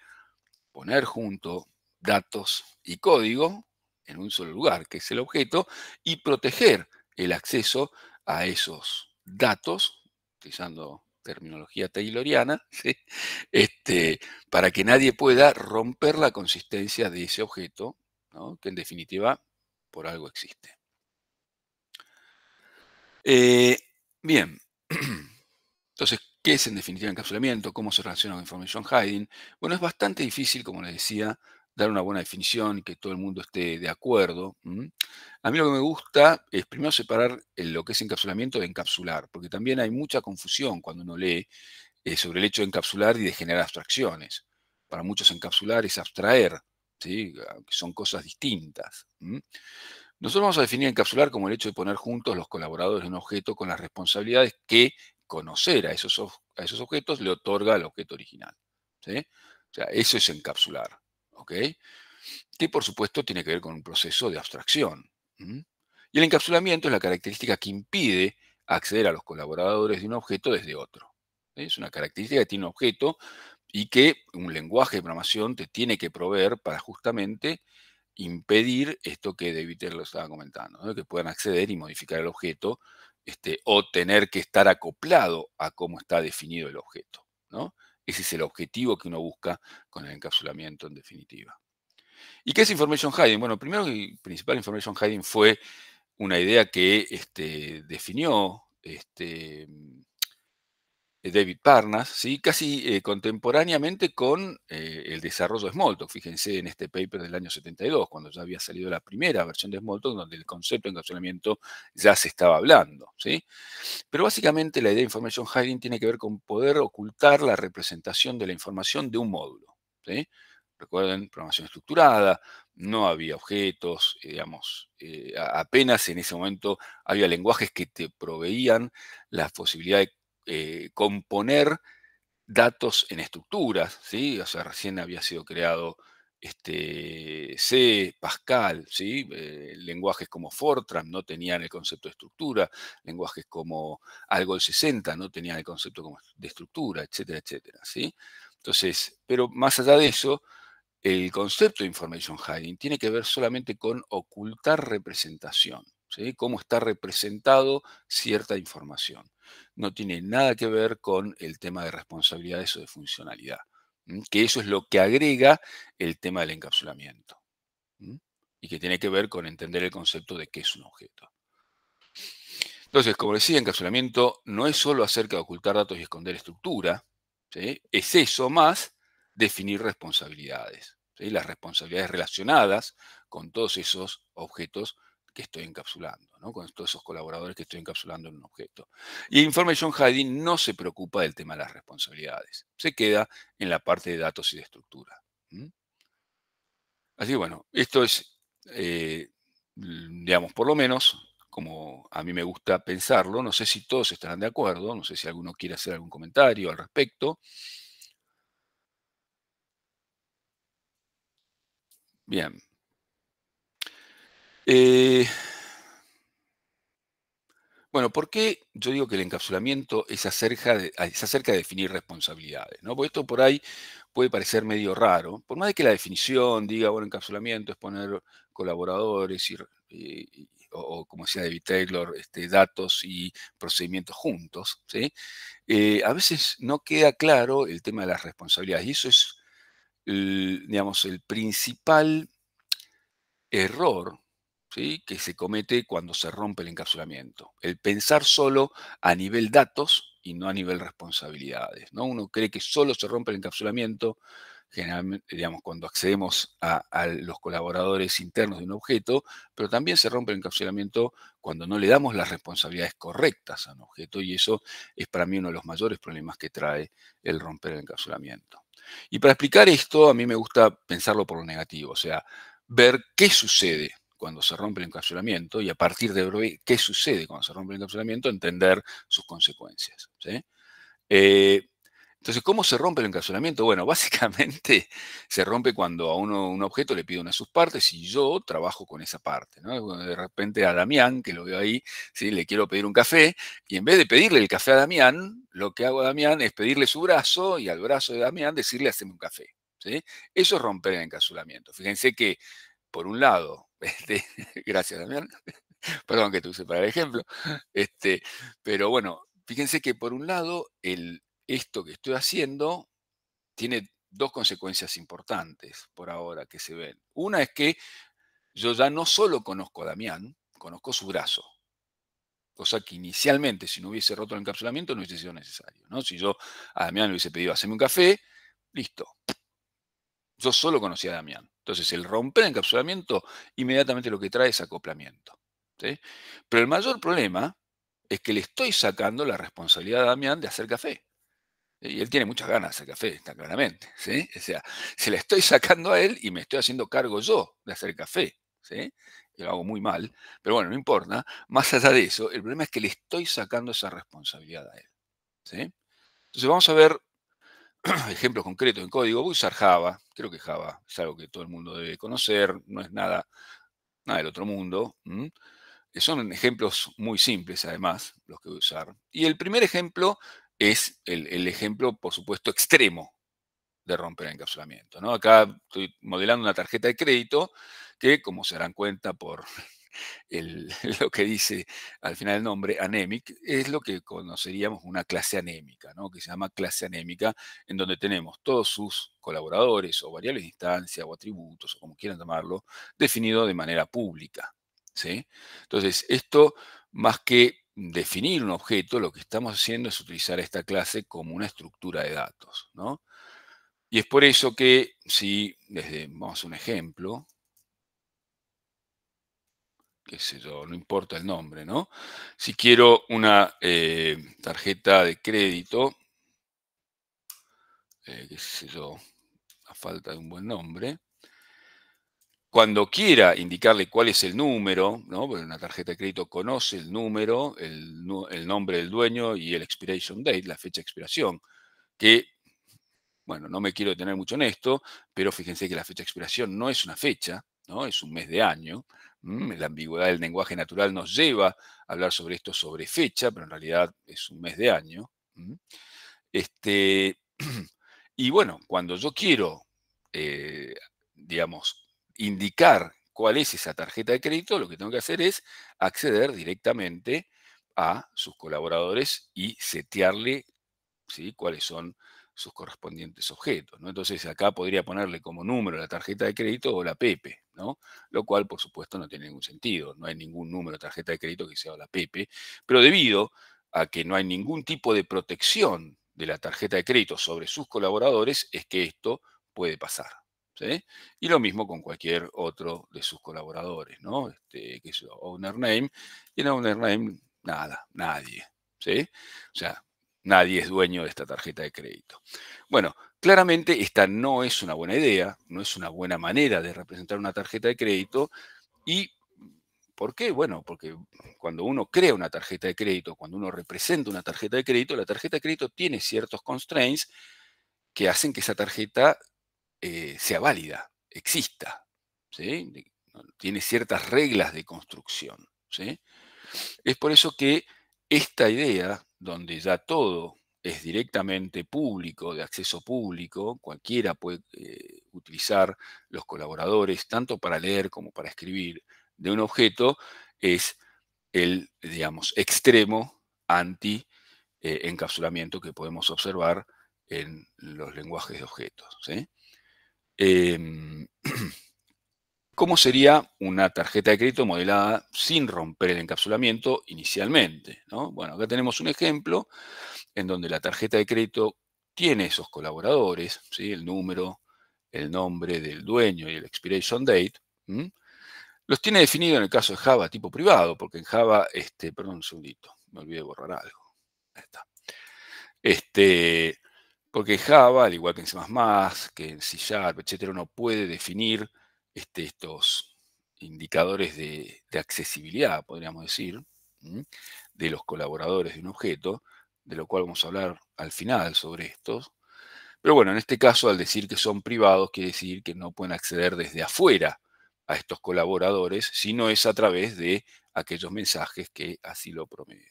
poner junto datos y código en un solo lugar, que es el objeto, y proteger el acceso a esos datos, utilizando terminología tayloriana, este, para que nadie pueda romper la consistencia de ese objeto, que en definitiva por algo existe. Eh, bien, entonces, ¿qué es en definitiva encapsulamiento? ¿Cómo se relaciona con information hiding? Bueno, es bastante difícil, como les decía, dar una buena definición y que todo el mundo esté de acuerdo. A mí lo que me gusta es primero separar lo que es encapsulamiento de encapsular, porque también hay mucha confusión cuando uno lee eh, sobre el hecho de encapsular y de generar abstracciones. Para muchos encapsular es abstraer, ¿sí? Ah, son cosas distintas. Nosotros vamos a definir encapsular como el hecho de poner juntos los colaboradores de un objeto con las responsabilidades que conocer a esos, a esos objetos le otorga al objeto original. O sea, eso es encapsular. Que por supuesto tiene que ver con un proceso de abstracción.
Y
el encapsulamiento es la característica que impide acceder a los colaboradores de un objeto desde otro. ¿eh? Es una característica que tiene un objeto y que un lenguaje de programación te tiene que proveer para justamente impedir esto que David lo estaba comentando, que puedan acceder y modificar el objeto este, o tener que estar acoplado a cómo está definido el objeto. ¿no? Ese es el objetivo que uno busca con el encapsulamiento en definitiva. ¿Y qué es Information Hiding? Bueno, primero y principal, Information Hiding fue una idea que este, definió este, eh, David Parnas, ¿sí? casi eh, contemporáneamente con eh, el desarrollo de Smalltalk. Fíjense en este paper del año 72, cuando ya había salido la primera versión de Smalltalk, donde el concepto de encapsulamiento ya se estaba hablando. ¿sí? Pero básicamente la idea de Information Hiding tiene que ver con poder ocultar la representación de la información de un módulo. Recuerden, programación estructurada, no había objetos, digamos, apenas en ese momento había lenguajes que te proveían la posibilidad de eh, componer datos en estructuras, ¿sí? O sea, recién había sido creado este, C, Pascal, ¿sí? Eh, lenguajes como Fortran no tenían el concepto de estructura, lenguajes como algo del 60 no tenían el concepto de estructura, etcétera, etcétera. ¿sí? Entonces, pero más allá de eso, el concepto de information hiding tiene que ver solamente con ocultar representación, ¿sí? cómo está representado cierta información no tiene nada que ver con el tema de responsabilidades o de funcionalidad, que eso es lo que agrega el tema del encapsulamiento y que tiene que ver con entender el concepto de qué es un objeto. Entonces, como decía, encapsulamiento no es solo acerca de ocultar datos y esconder estructura, es eso más definir responsabilidades, las responsabilidades relacionadas con todos esos objetos que estoy encapsulando con todos esos colaboradores que estoy encapsulando en un objeto. Y John Hiding no se preocupa del tema de las responsabilidades, se queda en la parte de datos y de estructura. Así que bueno, esto es, eh, digamos, por lo menos, como a mí me gusta pensarlo, no sé si todos estarán de acuerdo, no sé si alguno quiere hacer algún comentario al respecto. Bien. Eh, bueno, ¿por qué yo digo que el encapsulamiento es acerca de, acerca de definir responsabilidades? ¿no? Porque esto por ahí puede parecer medio raro, por más de que la definición diga, bueno, encapsulamiento es poner colaboradores o, como decía David Taylor, este, datos y procedimientos juntos, eh, a veces no queda claro el tema de las responsabilidades. Y eso es, digamos, el principal error que se comete cuando se rompe el encapsulamiento. El pensar solo a nivel datos y no a nivel responsabilidades. ¿no? Uno cree que solo se rompe el encapsulamiento generalmente, digamos, cuando accedemos a, a, los colaboradores internos de un objeto, pero también se rompe el encapsulamiento cuando no le damos las responsabilidades correctas a un objeto y eso es para mí uno de los mayores problemas que trae el romper el encapsulamiento. Y para explicar esto, a mí me gusta pensarlo por lo negativo, o sea, ver qué sucede cuando se rompe el encapsulamiento y a partir de qué sucede cuando se rompe el encapsulamiento, entender sus consecuencias. Eh, entonces, ¿cómo se rompe el encapsulamiento? Bueno, básicamente se rompe cuando a uno, un objeto le pide una de sus partes y yo trabajo con esa parte. De repente a Damián, que lo veo ahí, ¿sí? le quiero pedir un café y en vez de pedirle el café a Damián, lo que hago a Damián es pedirle su brazo y al brazo de Damián decirle hazme un café. Eso es romper el encapsulamiento. Fíjense que, por un lado, este, gracias, Damián. Perdón que te use para el ejemplo. Este, pero bueno, fíjense que por un lado, esto que estoy haciendo tiene dos consecuencias importantes por ahora que se ven. Una es que yo ya no solo conozco a Damián, conozco su brazo. Cosa que inicialmente, si no hubiese roto el encapsulamiento, no hubiese sido necesario. ¿no? Si yo a Damián le hubiese pedido hacerme un café, listo. Yo solo conocía a Damián. Entonces, el romper el encapsulamiento inmediatamente lo que trae es acoplamiento. Pero el mayor problema es que le estoy sacando la responsabilidad a Damián de hacer café. Y él tiene muchas ganas de hacer café, está claramente. O sea, se la estoy sacando a él y me estoy haciendo cargo yo de hacer café. ¿sí? lo hago muy mal, pero bueno, no importa. Más allá de eso, el problema es que le estoy sacando esa responsabilidad a él. Entonces vamos a ver ejemplos concretos en código, voy a usar Java, creo que Java es algo que todo el mundo debe conocer, no es nada, nada del otro mundo. Eh, son ejemplos muy simples, además, los que voy a usar. Y el primer ejemplo es el, ejemplo, por supuesto, extremo de romper el encapsulamiento. ¿no? Acá estoy modelando una tarjeta de crédito que, como se darán cuenta por lo que dice al final el nombre, anemic, es lo que conoceríamos una clase anémica, que se llama clase anémica, en donde tenemos todos sus colaboradores o variables de instancia o atributos, o como quieran llamarlo, definido de manera pública. Entonces, esto más que definir un objeto, lo que estamos haciendo es utilizar esta clase como una estructura de datos. Y es por eso que si, desde, vamos a un ejemplo, qué sé yo, no importa el nombre, ¿no? Si quiero una eh, tarjeta de crédito, eh, qué sé yo, a falta de un buen nombre, cuando quiera indicarle cuál es el número, ¿no? una tarjeta de crédito conoce el número, el, el nombre del dueño y el expiration date, la fecha de expiración, que bueno, no me quiero detener mucho en esto, pero fíjense que la fecha de expiración no es una fecha, ¿no? Es un mes de año. Mm, la ambigüedad del lenguaje natural nos lleva a hablar sobre esto sobre fecha, pero en realidad es un mes de año. Mm. Este, y bueno, cuando yo quiero, eh, digamos, indicar cuál es esa tarjeta de crédito, lo que tengo que hacer es acceder directamente a sus colaboradores y setearle cuáles son sus correspondientes objetos. ¿no? Entonces acá podría ponerle como número la tarjeta de crédito o la Pepe, ¿no? lo cual por supuesto no tiene ningún sentido. No hay ningún número de tarjeta de crédito que sea la Pepe, pero debido a que no hay ningún tipo de protección de la tarjeta de crédito sobre sus colaboradores, es que esto puede pasar. Y lo mismo con cualquier otro de sus colaboradores, ¿no? Este, que es owner name, y en owner name nada, nadie. ¿sí? O sea, Nadie es dueño de esta tarjeta de crédito. Bueno, claramente esta no es una buena idea, no es una buena manera de representar una tarjeta de crédito. ¿Y por qué? Bueno, porque cuando uno crea una tarjeta de crédito, cuando uno representa una tarjeta de crédito, la tarjeta de crédito tiene ciertos constraints que hacen que esa tarjeta eh, sea válida, exista. Tiene ciertas reglas de construcción. Es por eso que esta idea donde ya todo es directamente público, de acceso público, cualquiera puede eh, utilizar los colaboradores tanto para leer como para escribir de un objeto, es el, digamos, extremo anti-encapsulamiento eh, que podemos observar en los lenguajes de objetos. ¿sí? Em, ¿Cómo sería una tarjeta de crédito modelada sin romper el encapsulamiento inicialmente? Bueno, acá tenemos un ejemplo en donde la tarjeta de crédito tiene esos colaboradores, ¿sí? el número, el nombre del dueño y el expiration date. Los tiene definidos en el caso de Java tipo privado, porque en Java, este, perdón un segundito, me olvidé de borrar algo. Ahí está. Este, porque Java, al igual que en C++, que en C Sharp, etcétera, uno puede definir este, estos indicadores de, accesibilidad, podríamos decir, de los colaboradores de un objeto, de lo cual vamos a hablar al final sobre estos. Pero bueno, en este caso, al decir que son privados, quiere decir que no pueden acceder desde afuera a estos colaboradores, sino es a través de aquellos mensajes que así lo promedian.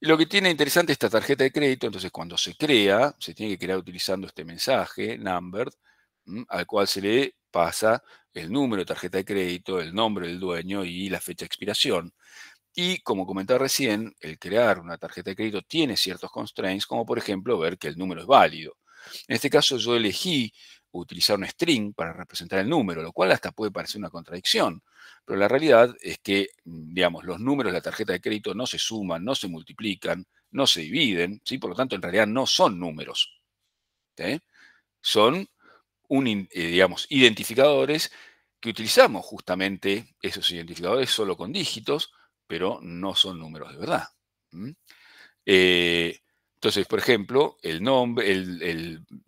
lo que tiene interesante esta tarjeta de crédito, entonces cuando se crea, se tiene que crear utilizando este mensaje, numbered, al cual se le pasa el número de tarjeta de crédito, el nombre del dueño y la fecha de expiración. Y como comentaba recién, el crear una tarjeta de crédito tiene ciertos constraints, como por ejemplo ver que el número es válido. En este caso yo elegí utilizar un string para representar el número, lo cual hasta puede parecer una contradicción, pero la realidad es que, mm, digamos, los números de la tarjeta de crédito no se suman, no se multiplican, no se dividen, por lo tanto en realidad no son números. Son eh, digamos, identificadores que utilizamos justamente esos identificadores solo con dígitos, pero no son números de verdad. Eh, entonces, por ejemplo, el nombre,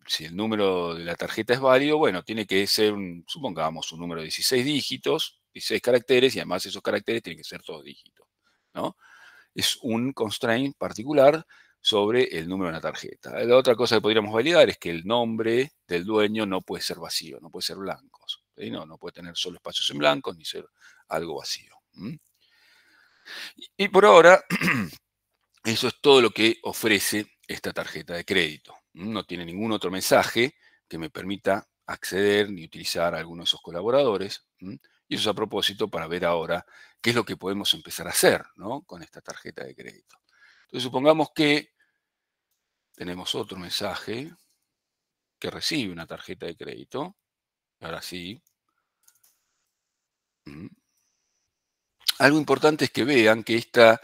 si el número de la tarjeta es válido, bueno, tiene que ser, supongamos, un número de 16 dígitos, 16 caracteres, y además esos caracteres tienen que ser todos dígitos, ¿no? Es un constraint particular sobre el número de la tarjeta. La otra cosa que podríamos validar es que el nombre del dueño no puede ser vacío, no puede ser blanco. No, no puede tener solo espacios en blanco ni ser algo vacío. Y, por ahora, eso es todo lo que ofrece esta tarjeta de crédito. No tiene ningún otro mensaje que me permita acceder ni utilizar a alguno de esos colaboradores. Y eso es a propósito para ver ahora qué es lo que podemos empezar a hacer con esta tarjeta de crédito. Entonces supongamos que tenemos otro mensaje que recibe una tarjeta de crédito. Ahora sí. Mm. Algo importante es que vean que esta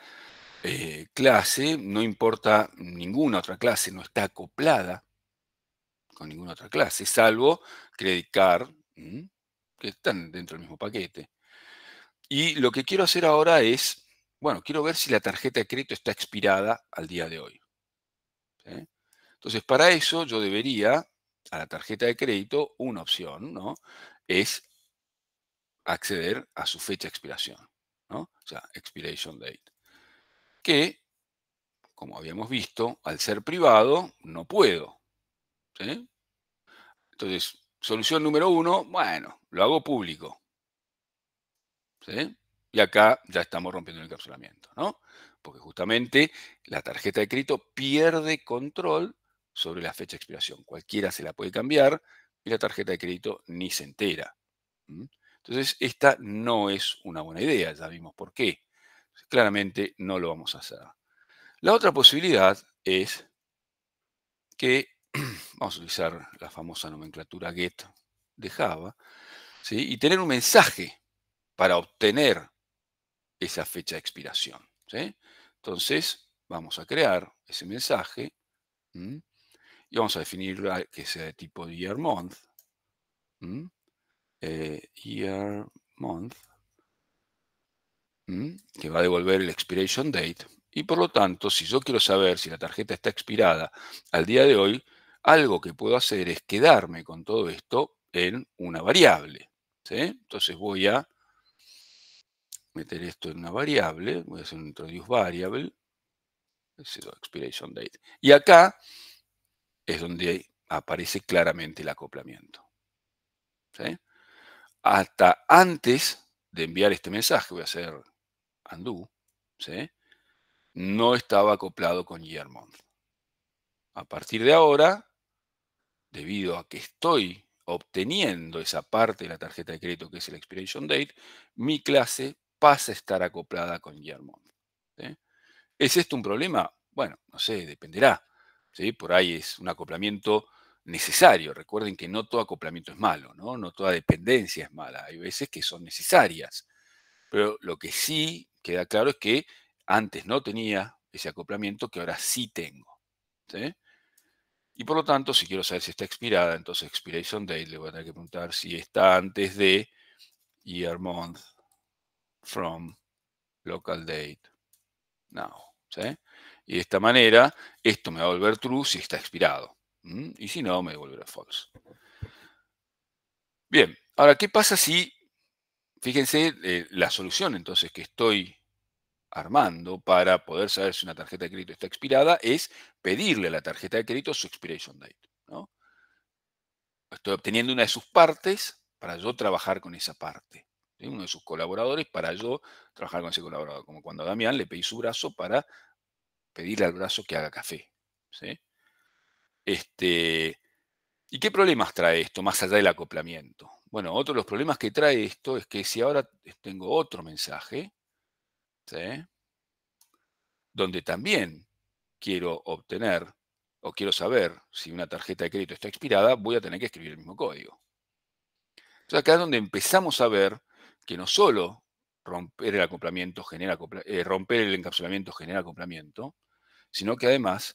eh, clase, no importa ninguna otra clase, no está acoplada con ninguna otra clase, salvo Credit Card, mm, que están dentro del mismo paquete. Y lo que quiero hacer ahora es, bueno, quiero ver si la tarjeta de crédito está expirada al día de hoy. ¿eh? Entonces, para eso yo debería, a la tarjeta de crédito, una opción, ¿no? Es acceder a su fecha de expiración, ¿no? O sea, expiration date. Que, como habíamos visto, al ser privado, no puedo. Entonces, solución número uno, bueno, lo hago público. Y acá ya estamos rompiendo el encapsulamiento, ¿no? porque justamente la tarjeta de crédito pierde control sobre la fecha de expiración. Cualquiera se la puede cambiar y la tarjeta de crédito ni se entera. Entonces, esta no es una buena idea, ya vimos por qué. Claramente no lo vamos a hacer. La otra posibilidad es que vamos a utilizar la famosa nomenclatura get de Java y tener un mensaje para obtener esa fecha de expiración. ¿sí? Entonces, vamos a crear ese mensaje
y
vamos a definir que sea de tipo year month. Eh, year month. Que va a devolver el expiration date. Y por lo tanto, si yo quiero saber si la tarjeta está expirada al día de hoy, algo que puedo hacer es quedarme con todo esto en una variable. Entonces voy a meter esto en una variable, voy a hacer un introduce variable, expiration date. Y acá es donde aparece claramente el acoplamiento. Hasta antes de enviar este mensaje, voy a hacer undo, no estaba acoplado con year month. A partir de ahora, debido a que estoy obteniendo esa parte de la tarjeta de crédito que es el expiration date, mi clase pasa a estar acoplada con year ¿Es esto un problema? Bueno, no sé, dependerá. ¿sí? Por ahí es un acoplamiento necesario. Recuerden que no todo acoplamiento es malo, ¿no? toda dependencia es mala. Hay veces que son necesarias. Pero lo que sí queda claro es que antes no tenía ese acoplamiento que ahora sí tengo. Y por lo tanto, si quiero saber si está expirada, entonces expiration date le voy a tener que preguntar si está antes de year month from local date now. Y de esta manera, esto me va a volver true si está expirado. Y si no, me devolverá false. Bien, ahora, ¿qué pasa si, fíjense, eh, la solución entonces que estoy armando para poder saber si una tarjeta de crédito está expirada es pedirle a la tarjeta de crédito su expiration date. Estoy obteniendo una de sus partes para yo trabajar con esa parte uno de sus colaboradores, para yo trabajar con ese colaborador. Como cuando a Damián le pedí su brazo para pedirle al brazo que haga café. Este, ¿Y qué problemas trae esto, más allá del acoplamiento? Bueno, otro de los problemas que trae esto es que si ahora tengo otro mensaje, donde también quiero obtener o quiero saber si una tarjeta de crédito está expirada, voy a tener que escribir el mismo código. Entonces acá es donde empezamos a ver que no solo romper el acoplamiento genera, eh, romper el encapsulamiento genera acoplamiento, sino que además,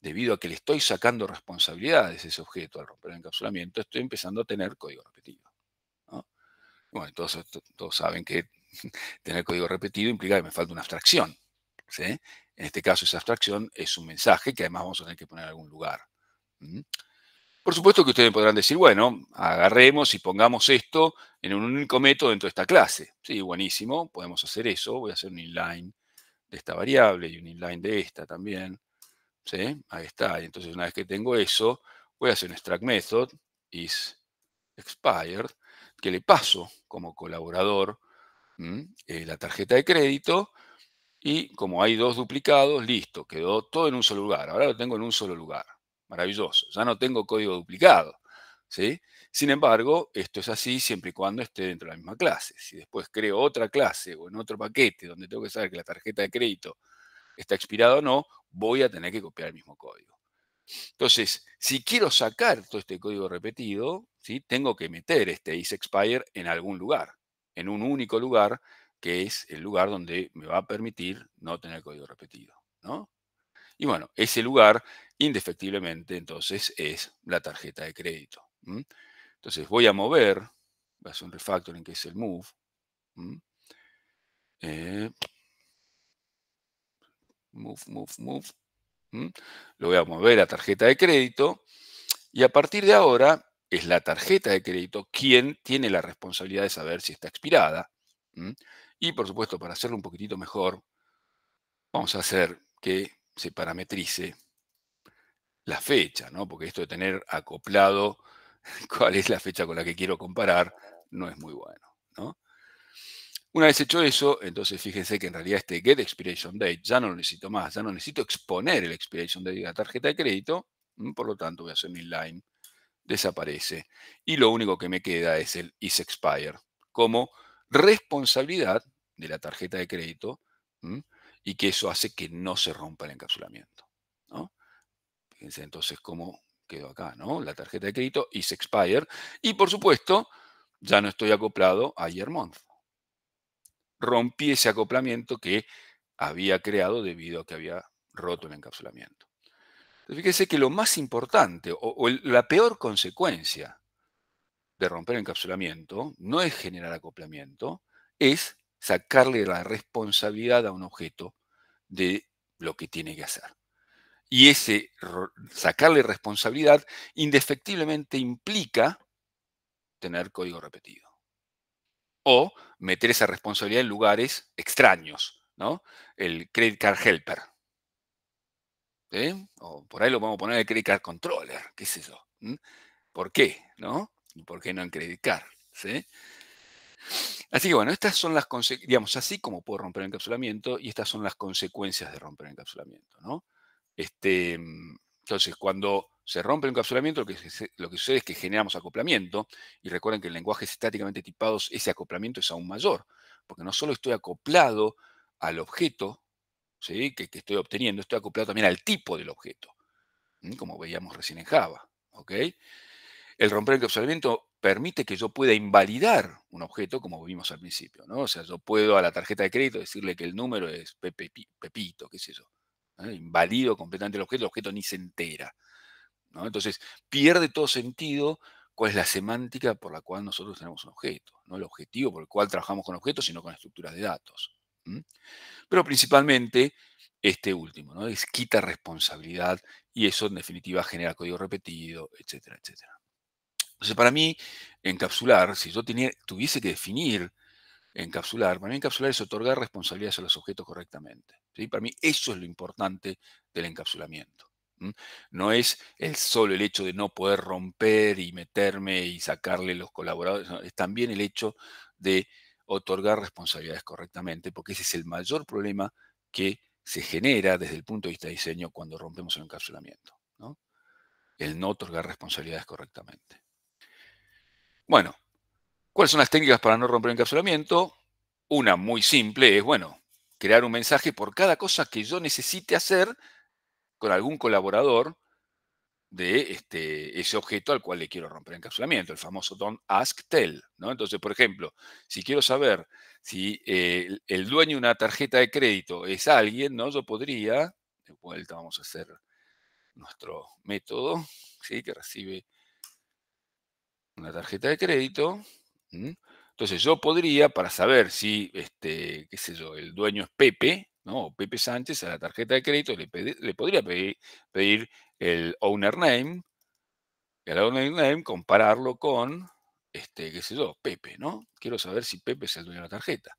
debido a que le estoy sacando responsabilidades a ese objeto al romper el encapsulamiento, estoy empezando a tener código repetido. Bueno, todos, saben que tener código repetido implica que me falta una abstracción. En este caso, esa abstracción es un mensaje que además vamos a tener que poner en algún lugar. Por supuesto que ustedes podrán decir, bueno, agarremos y pongamos esto en un único método dentro de esta clase. Sí, buenísimo, podemos hacer eso. Voy a hacer un inline de esta variable y un inline de esta también. ¿Sí? Ahí está. Y entonces una vez que tengo eso, voy a hacer un extract method, is expired, que le paso como colaborador eh, la tarjeta de crédito y como hay dos duplicados, listo, quedó todo en un solo lugar. Ahora lo tengo en un solo lugar maravilloso, ya no tengo código duplicado. ¿sí? Sin embargo, esto es así siempre y cuando esté dentro de la misma clase. Si después creo otra clase o en otro paquete donde tengo que saber que la tarjeta de crédito está expirada o no, voy a tener que copiar el mismo código. Entonces, si quiero sacar todo este código repetido, ¿sí? tengo que meter este isExpire en algún lugar, en un único lugar, que es el lugar donde me va a permitir no tener código repetido. ¿no? Y bueno, ese lugar indefectiblemente entonces es la tarjeta de crédito. Entonces voy a mover, voy a hacer un refactoring que es el move. Eh, move, move, move. Lo voy a mover a tarjeta de crédito y a partir de ahora es la tarjeta de crédito quien tiene la responsabilidad de saber si está expirada. Y por supuesto, para hacerlo un poquitito mejor, vamos a hacer que se parametrice la fecha, ¿no? Porque esto de tener acoplado cuál es la fecha con la que quiero comparar no es muy bueno, Una vez hecho eso, entonces fíjense que en realidad este get expiration date ya no lo necesito más, ya no necesito exponer el expiration date de la tarjeta de crédito, mm, por lo tanto voy a hacer un line, desaparece y lo único que me queda es el is expire como responsabilidad de la tarjeta de crédito mm, y que eso hace que no se rompa el encapsulamiento. Fíjense entonces cómo quedó acá, ¿no? La tarjeta de crédito is expire. Y por supuesto, ya no estoy acoplado a ayer Rompí ese acoplamiento que había creado debido a que había roto el encapsulamiento. Entonces, fíjese que lo más importante o, la peor consecuencia de romper el encapsulamiento no es generar acoplamiento, es sacarle la responsabilidad a un objeto de lo que tiene que hacer. Y ese sacarle responsabilidad indefectiblemente implica tener código repetido. O meter esa responsabilidad en lugares extraños, ¿no? El credit card helper. O por ahí lo vamos a poner el credit card controller, qué es eso. ¿Por qué? ¿No? por qué no en credit card? ¿Sí? Así que bueno, estas son las consecuencias, digamos, así como puedo romper el encapsulamiento, y estas son las consecuencias de romper el encapsulamiento, ¿no? Este, mm, entonces, cuando se rompe el encapsulamiento, lo que, sucede es que generamos acoplamiento, y recuerden que en lenguajes estáticamente tipados ese acoplamiento es aún mayor, porque no solo estoy acoplado al objeto que, estoy obteniendo, estoy acoplado también al tipo del objeto, como veíamos recién en Java. El romper el encapsulamiento permite que yo pueda invalidar un objeto, como vimos al principio. ¿no? O sea, yo puedo a la tarjeta de crédito decirle que el número es Pepito, qué sé yo invalido completamente el objeto, el objeto ni se entera. ¿no? Entonces, pierde todo sentido cuál es la semántica por la cual nosotros tenemos un objeto, no el objetivo por el cual trabajamos con objetos, sino con estructuras de datos. Pero principalmente este último, ¿no? Es quita responsabilidad y eso en definitiva genera código repetido, etcétera, etcétera. Entonces, para mí, encapsular, si yo tuviese que definir Encapsular, para mí encapsular es otorgar responsabilidades a los objetos correctamente. ¿sí? Para mí eso es lo importante del encapsulamiento. No es el solo el hecho de no poder romper y meterme y sacarle los colaboradores, es también el hecho de otorgar responsabilidades correctamente, porque ese es el mayor problema que se genera desde el punto de vista de diseño cuando rompemos el encapsulamiento, ¿no? el no otorgar responsabilidades correctamente. Bueno, ¿Cuáles son las técnicas para no romper el encapsulamiento? Una muy simple es, bueno, crear un mensaje por cada cosa que yo necesite hacer con algún colaborador de este, ese objeto al cual le quiero romper el encapsulamiento, el famoso don't ask, tell. Entonces, por ejemplo, si quiero saber si eh, el, dueño de una tarjeta de crédito es alguien, ¿no? yo podría, de vuelta vamos a hacer nuestro método, ¿sí? que recibe una tarjeta de crédito, entonces yo podría, para saber si, este, qué sé yo, el dueño es Pepe, ¿no? O Pepe Sánchez, a la tarjeta de crédito le, podría pedir, pedir, el owner name, y owner name compararlo con, este, qué sé yo, Pepe, ¿no? Quiero saber si Pepe es el dueño de la tarjeta.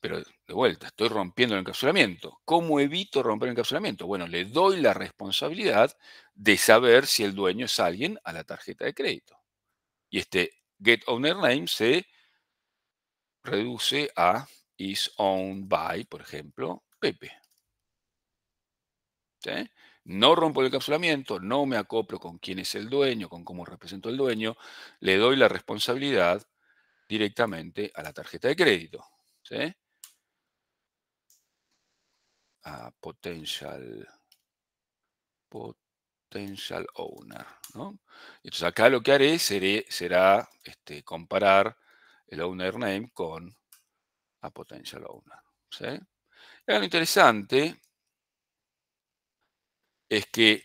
Pero de vuelta, estoy rompiendo el encapsulamiento. ¿Cómo evito romper el encapsulamiento? Bueno, le doy la responsabilidad de saber si el dueño es alguien a la tarjeta de crédito. Y este GetOwnerName owner name se reduce a is by, por ejemplo, Pepe. No rompo el encapsulamiento, no me acoplo con quién es el dueño, con cómo represento el dueño, le doy la responsabilidad directamente a la tarjeta de crédito. A potential, potential owner. ¿no? Entonces acá lo que haré será este, comparar el owner name con a potential owner. lo interesante es que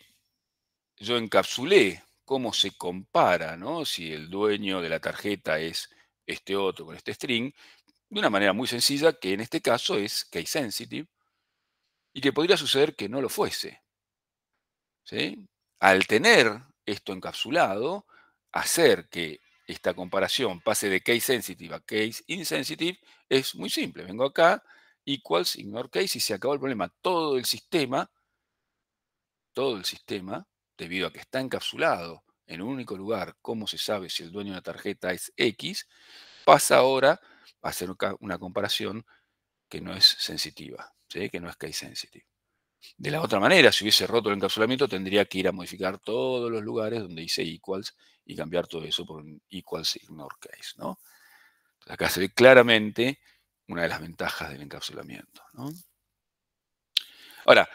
yo encapsulé cómo se compara, si el dueño de la tarjeta es este otro con este string, de una manera muy sencilla que en este caso es case sensitive y que podría suceder que no lo fuese. ¿Sí? al tener esto encapsulado, hacer que esta comparación pase de case sensitive a case insensitive es muy simple. Vengo acá, equals, ignore case y se acabó el problema. Todo el sistema, todo el sistema, debido a que está encapsulado en un único lugar, cómo se sabe si el dueño de la tarjeta es X, pasa ahora a hacer una comparación que no es sensitiva, que no es case sensitive. De la otra manera, si hubiese roto el encapsulamiento, tendría que ir a modificar todos los lugares donde dice equals y cambiar todo eso por un equals ignore case, ¿no? acá se ve claramente una de las ventajas del encapsulamiento, Ahora,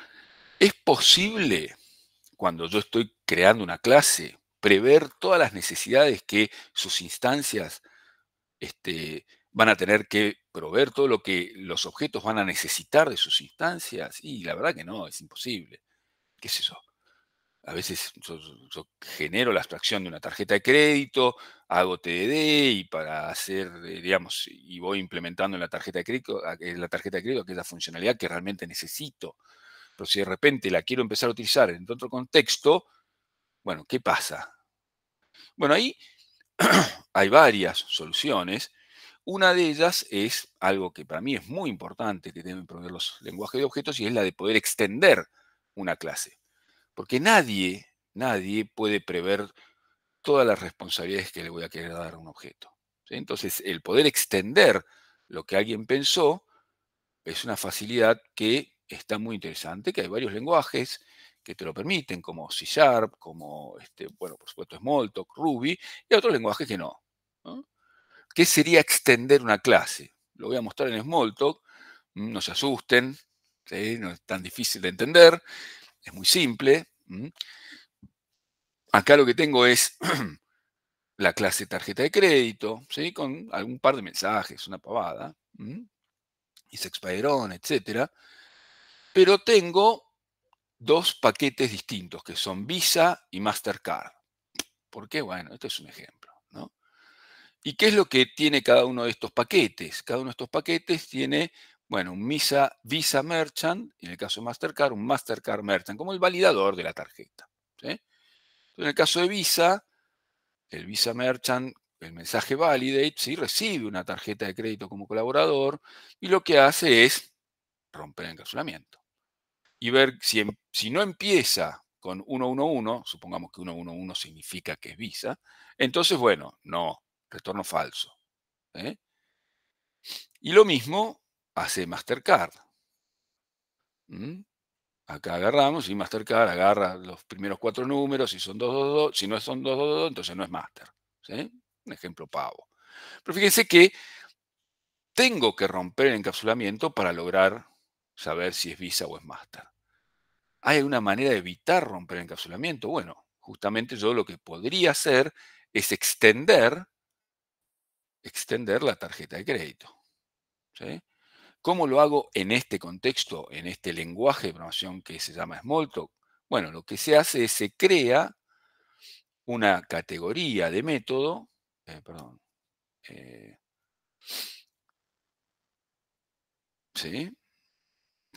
¿es posible, cuando yo estoy creando una clase, prever todas las necesidades que sus instancias este, van a tener que ¿Prover todo lo que los objetos van a necesitar de sus instancias? Y la verdad que no, es imposible. ¿Qué es eso? A veces yo, genero la abstracción de una tarjeta de crédito, hago TDD y para hacer, eh, digamos, y voy implementando en la tarjeta de crédito, en la tarjeta de crédito la funcionalidad que realmente necesito. Pero si de repente la quiero empezar a utilizar en otro contexto, bueno, ¿qué pasa? Bueno, ahí hay varias soluciones. Una de ellas es algo que para mí es muy importante que deben poner los lenguajes de objetos y es la de poder extender una clase. Porque nadie, nadie puede prever todas las responsabilidades que le voy a querer dar a un objeto. Entonces, el poder extender lo que alguien pensó es una facilidad que está muy interesante, que hay varios lenguajes que te lo permiten, como C Sharp, como, este, bueno, por supuesto, Smalltalk, Ruby, y otros lenguajes que no. ¿no? ¿Qué sería extender una clase. Lo voy a mostrar en Smalltalk, mm, no se asusten, no es tan difícil de entender, es muy simple. Mm. Acá lo que tengo es la clase tarjeta de crédito, ¿sí? con algún par de mensajes, una pavada, mm, y se expiró, etc. Pero tengo dos paquetes distintos, que son Visa y Mastercard. ¿Por qué? Bueno, este es un ejemplo. ¿Y qué es lo que tiene cada uno de estos paquetes? Cada uno de estos paquetes tiene, bueno, un Visa, Merchant, en el caso de Mastercard, un Mastercard Merchant, como el validador de la tarjeta. en el caso de Visa, el Visa Merchant, el mensaje Validate, si recibe una tarjeta de crédito como colaborador y lo que hace es romper el encapsulamiento. Y ver si, em, si no empieza con 111, supongamos que 111 significa que es Visa, entonces, bueno, no, retorno falso. ¿eh? Y lo mismo hace Mastercard. ¿Mm? Acá agarramos y Mastercard agarra los primeros cuatro números, y son 222, si no son 222, entonces no es Master. Un ejemplo pavo. Pero fíjense que tengo que romper el encapsulamiento para lograr saber si es Visa o es Master. ¿Hay una manera de evitar romper el encapsulamiento? Bueno, justamente yo lo que podría hacer es extender extender la tarjeta de crédito. ¿sí? ¿Cómo lo hago en este contexto, en este lenguaje de programación que se llama Smalltalk? Bueno, lo que se hace es se crea una categoría de método, eh, perdón, eh,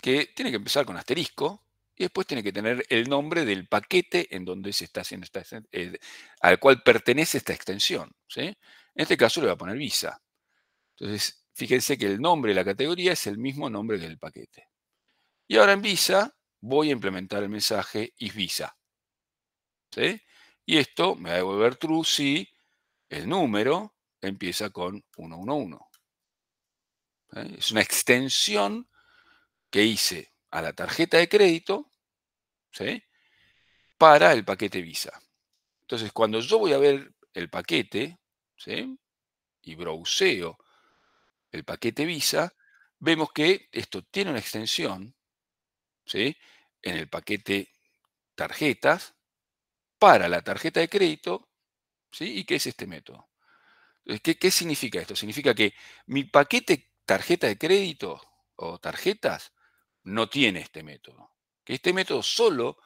que tiene que empezar con asterisco y después tiene que tener el nombre del paquete en donde se está haciendo eh, al cual pertenece esta extensión. ¿sí? En este caso le voy a poner Visa. Entonces, fíjense que el nombre de la categoría es el mismo nombre que el paquete. Y ahora en Visa voy a implementar el mensaje IsVisa. ¿Sí? Y esto me va a devolver true si el número empieza con 111. Es una extensión que hice a la tarjeta de crédito ¿sí? para el paquete Visa. Entonces, cuando yo voy a ver el paquete, ¿sí? y browseo el paquete Visa, vemos que esto tiene una extensión ¿sí? en el paquete tarjetas para la tarjeta de crédito. ¿sí? ¿Y qué es este método? ¿Qué, ¿Qué significa esto? Significa que mi paquete tarjeta de crédito o tarjetas no tiene este método. Que este método solo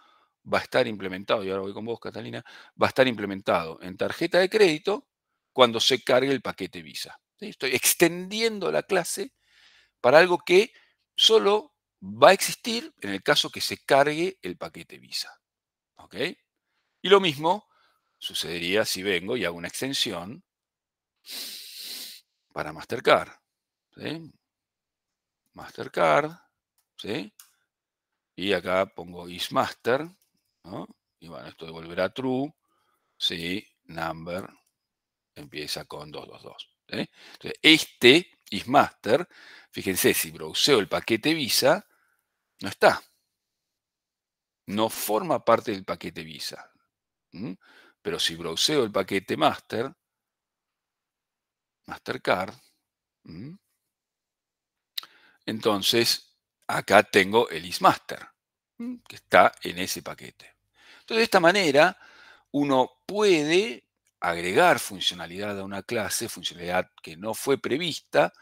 va a estar implementado, y ahora voy con vos, Catalina, va a estar implementado en tarjeta de crédito cuando se cargue el paquete Visa. Estoy extendiendo la clase para algo que solo va a existir en el caso que se cargue el paquete Visa. ¿Ok? Y lo mismo sucedería si vengo y hago una extensión para Mastercard. Mastercard. Y acá pongo IsMaster. Y bueno, esto devolverá true. Sí, number empieza con 222. ¿eh? Entonces, este Ismaster, fíjense, si browseo el paquete Visa, no está. No forma parte del paquete Visa. Pero si browseo el paquete Master, Mastercard, entonces acá tengo el Ismaster, que está en ese paquete. Entonces, de esta manera, uno puede agregar funcionalidad a una clase, funcionalidad que no fue prevista,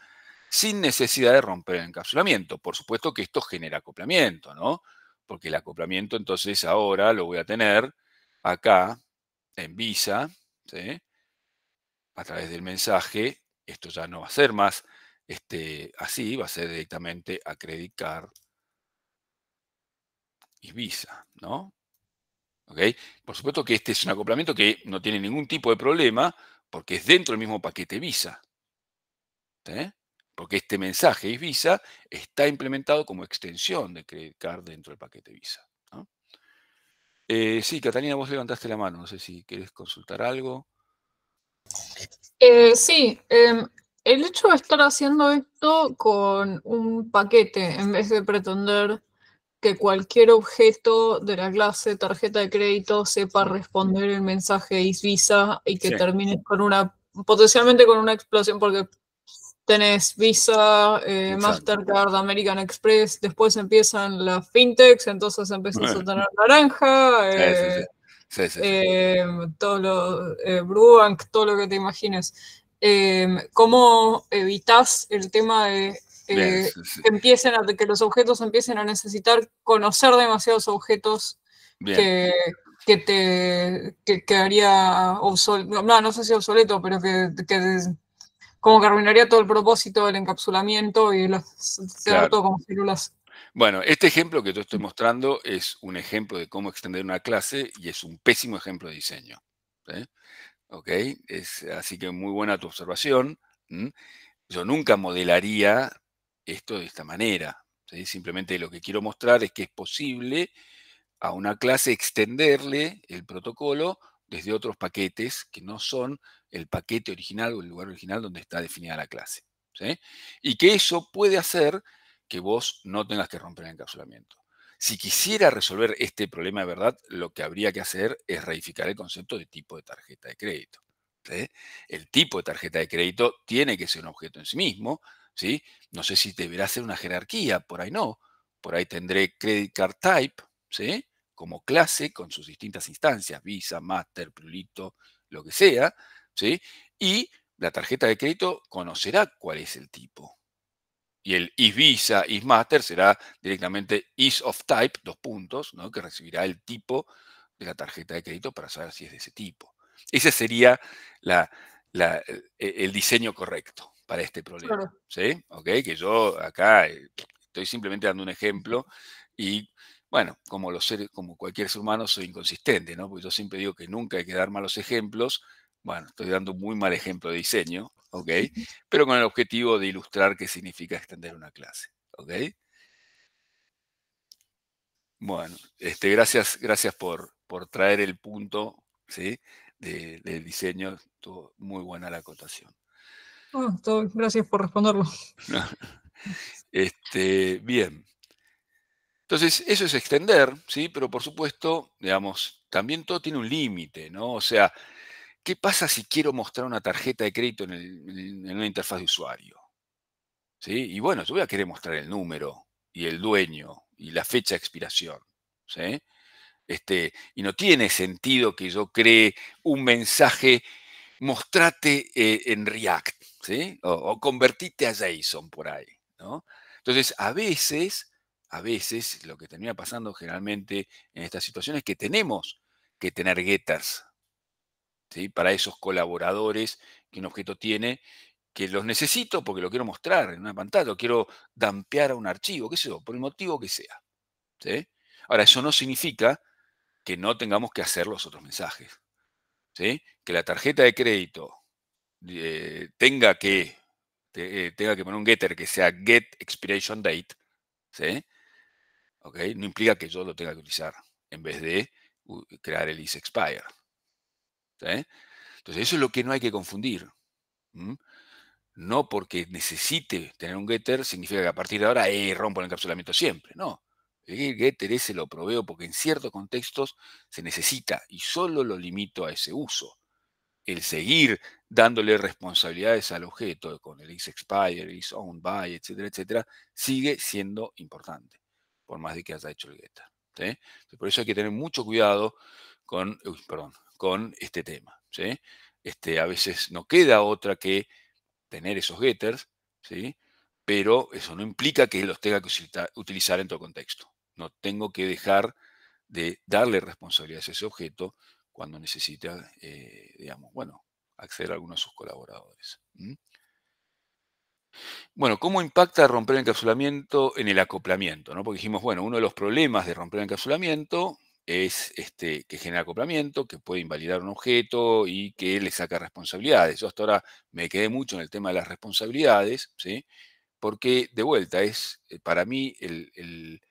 sin necesidad de romper el encapsulamiento. Por supuesto que esto genera acoplamiento, ¿no? Porque el acoplamiento entonces ahora lo voy a tener acá en Visa, ¿sí? a través del mensaje. Esto ya no va a ser más este, así, va a ser directamente acreditar y Visa, ¿no? Por supuesto que este es un acoplamiento que no tiene ningún tipo de problema porque es dentro del mismo paquete Visa. Porque este mensaje es Visa está implementado como extensión de Credit Card dentro del paquete Visa. Eh, sí, Catalina, vos levantaste la mano. No sé si querés consultar algo.
Eh, sí, em, el hecho de estar haciendo esto con un paquete en vez de pretender que cualquier objeto de la clase tarjeta de crédito sepa responder el mensaje e-visa y que termine termines con una, potencialmente con una explosión, porque tenés Visa, eh, Mastercard, American Express, después empiezan las fintechs, entonces empiezas a tener naranja, eh,
em,
todo lo, eh, Brubank, todo lo que te imagines. Em, ¿Cómo evitas el tema de que eh, empiecen a, que los objetos empiecen a necesitar conocer demasiados objetos que, te quedaría obsoleto, no, sé si obsoleto, pero que, que, como que arruinaría todo el propósito del encapsulamiento y las, todo como células.
Bueno, este ejemplo que te estoy mostrando es un ejemplo de cómo extender una clase y es un pésimo ejemplo de diseño. ¿Ok? Es, así que muy buena tu observación. Yo nunca modelaría esto de esta manera. Simplemente lo que quiero mostrar es que es posible a una clase extenderle el protocolo desde otros paquetes que no son el paquete original o el lugar original donde está definida la clase. Y que eso puede hacer que vos no tengas que romper el encapsulamiento. Si quisiera resolver este problema de verdad, lo que habría que hacer es reificar el concepto de tipo de tarjeta de crédito. El tipo de tarjeta de crédito tiene que ser un objeto en sí mismo no sé si deberá hacer una jerarquía, por ahí no. Por ahí tendré Credit Card Type, ¿sí? Como clase con sus distintas instancias, Visa, Master, Prulito, lo que sea, ¿sí? Y la tarjeta de crédito conocerá cuál es el tipo. Y el is Visa, is Master será directamente is of type, dos puntos, ¿no? que recibirá el tipo de la tarjeta de crédito para saber si es de ese tipo. Ese sería el diseño correcto para este problema. ¿Sí? ¿Ok? Que yo acá eh, estoy simplemente dando un ejemplo y bueno, como, los seres, como cualquier ser humano soy inconsistente, ¿no? Porque yo siempre digo que nunca hay que dar malos ejemplos. Bueno, estoy dando un muy mal ejemplo de diseño, ¿ok? Pero con el objetivo de ilustrar qué significa extender una clase, ¿ok? Bueno, este, gracias, gracias por, por traer el punto ¿sí? del diseño. Estuvo muy buena la acotación.
Ah, gracias por responderlo.
Este, bien. Entonces, eso es extender, ¿sí? Pero por supuesto, digamos, también todo tiene un límite, ¿no? O sea, ¿qué pasa si quiero mostrar una tarjeta de crédito en, una interfaz de usuario? ¿Sí? Y bueno, yo voy a querer mostrar el número y el dueño y la fecha de expiración, Este, y no tiene sentido que yo cree un mensaje, mostrate eh, en React, o, convertite a Jason por ahí, Entonces, a veces, a veces, lo que termina pasando generalmente en estas situaciones es que tenemos que tener guetas, ¿sí? Para esos colaboradores que un objeto tiene, que los necesito porque lo quiero mostrar en una pantalla, lo quiero dampear a un archivo, qué sé yo, por el motivo que sea, ¿sí? Ahora, eso no significa que no tengamos que hacer los otros mensajes, ¿sí? Que la tarjeta de crédito eh, tenga, que, eh, tenga que poner un getter que sea get expiration date, ¿sí? no implica que yo lo tenga que utilizar en vez de uh, crear el isExpire. ¿sí? Entonces, eso es lo que no hay que confundir. No porque necesite tener un getter significa que a partir de ahora eh, rompo el encapsulamiento siempre. No. El getter ese lo proveo porque en ciertos contextos se necesita y solo lo limito a ese uso. El seguir dándole responsabilidades al objeto con el is el is owned by, etcétera, etcétera, sigue siendo importante, por más de que haya hecho el getter. Por eso hay que tener mucho cuidado con, con este tema. Este, a veces no queda otra que tener esos getters, ¿sí? pero eso no implica que los tenga que utilizar en todo contexto. No tengo que dejar de darle responsabilidades a ese objeto cuando necesita, eh, digamos, bueno, acceder a algunos de sus colaboradores. Bueno, ¿cómo impacta romper el encapsulamiento en el acoplamiento? ¿no? Porque dijimos, bueno, uno de los problemas de romper el encapsulamiento es este, que genera acoplamiento, que puede invalidar un objeto y que le saca responsabilidades. Yo hasta ahora me quedé mucho en el tema de las responsabilidades, ¿sí? porque de vuelta es eh, para mí el,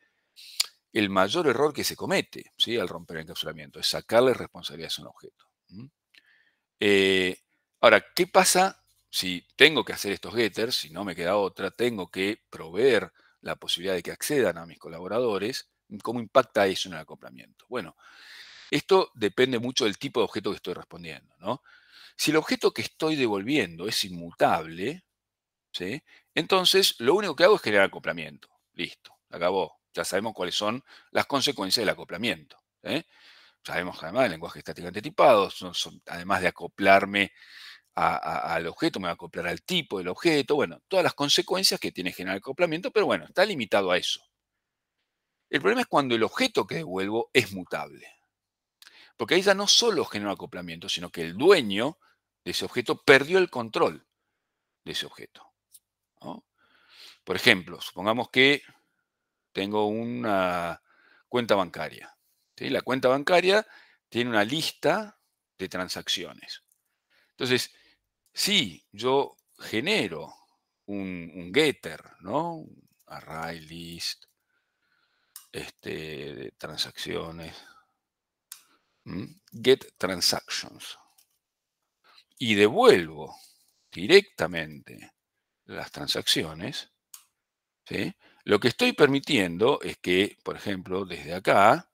mayor error que se comete ¿sí? al romper el encapsulamiento, es sacarle responsabilidades a un objeto. Eh, ahora, ¿qué pasa si tengo que hacer estos getters, si no me queda otra, tengo que proveer la posibilidad de que accedan a mis colaboradores? ¿Cómo impacta eso en el acoplamiento? Bueno, esto depende mucho del tipo de objeto que estoy respondiendo. ¿no? Si el objeto que estoy devolviendo es inmutable, entonces lo único que hago es generar acoplamiento. Listo, acabó. Ya sabemos cuáles son las consecuencias del acoplamiento. ¿eh? sabemos además el lenguaje estático antitipado, además de acoplarme al objeto, me va a acoplar al tipo del objeto, bueno, todas las consecuencias que tiene generar acoplamiento, pero bueno, está limitado a eso. El problema es cuando el objeto que devuelvo es mutable. Porque ahí ya no solo genera acoplamiento, sino que el dueño de ese objeto perdió el control de ese objeto. Por ejemplo, supongamos que tengo una cuenta bancaria la cuenta bancaria tiene una lista de transacciones. Entonces, si yo genero un, getter, ¿no? array list, este, de transacciones, get transactions, y devuelvo directamente las transacciones, lo que estoy permitiendo es que, por ejemplo, desde acá,